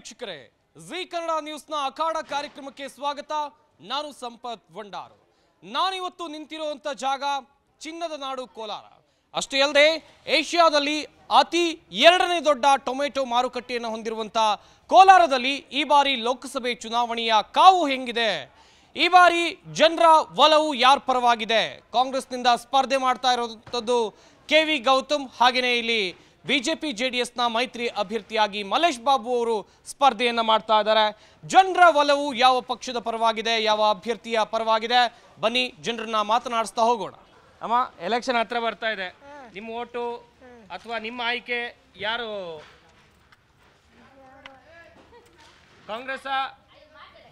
ವೀಕ್ಷಕರೇ ಜಿ ಕನ್ನಡ ನ್ಯೂಸ್ನ ಅಖಾಡ ಕಾರ್ಯಕ್ರಮಕ್ಕೆ ಸ್ವಾಗತ ನಾನು ಸಂಪತ್ ಭಂಡಾರು ನಾನಿವತ್ತು ನಿಂತಿರುವಂಥ ಜಾಗ ಚಿನ್ನದ ನಾಡು ಕೋಲಾರ ಅಷ್ಟೇ ಅಲ್ಲದೆ ಏಷ್ಯಾದಲ್ಲಿ ಅತಿ ಎರಡನೇ ದೊಡ್ಡ ಟೊಮೆಟೊ ಮಾರುಕಟ್ಟೆಯನ್ನು ಹೊಂದಿರುವಂಥ ಕೋಲಾರದಲ್ಲಿ ಈ ಬಾರಿ ಲೋಕಸಭೆ ಚುನಾವಣೆಯ ಕಾವು ಹೆಂಗಿದೆ ಈ ಬಾರಿ ಜನರ ಒಲವು ಯಾರ ಪರವಾಗಿದೆ ಕಾಂಗ್ರೆಸ್ನಿಂದ ಸ್ಪರ್ಧೆ ಮಾಡ್ತಾ ಇರುವಂಥದ್ದು ಕೆ ವಿ ಗೌತಮ್ ಹಾಗೆಯೇ ಇಲ್ಲಿ ಬಿಜೆಪಿ ಜೆಡಿಎಸ್ನ ಮೈತ್ರಿ ಅಭ್ಯರ್ಥಿಯಾಗಿ ಮಲೇಶ್ ಬಾಬು ಅವರು ಸ್ಪರ್ಧೆಯನ್ನು ಮಾಡ್ತಾ ಇದ್ದಾರೆ ಜನರ ಒಲವು ಯಾವ ಪಕ್ಷದ ಪರವಾಗಿದೆ ಯಾವ ಅಭ್ಯರ್ಥಿಯ ಪರವಾಗಿದೆ ಬನ್ನಿ ಜನರನ್ನ ಮಾತನಾಡಿಸ್ತಾ ಹೋಗೋಣ ಅಮ್ಮ ಎಲೆಕ್ಷನ್ ಹತ್ರ ಬರ್ತಾ ಇದೆ ನಿಮ್ಮ ಓಟು ಅಥವಾ ನಿಮ್ಮ ಆಯ್ಕೆ ಯಾರು Congress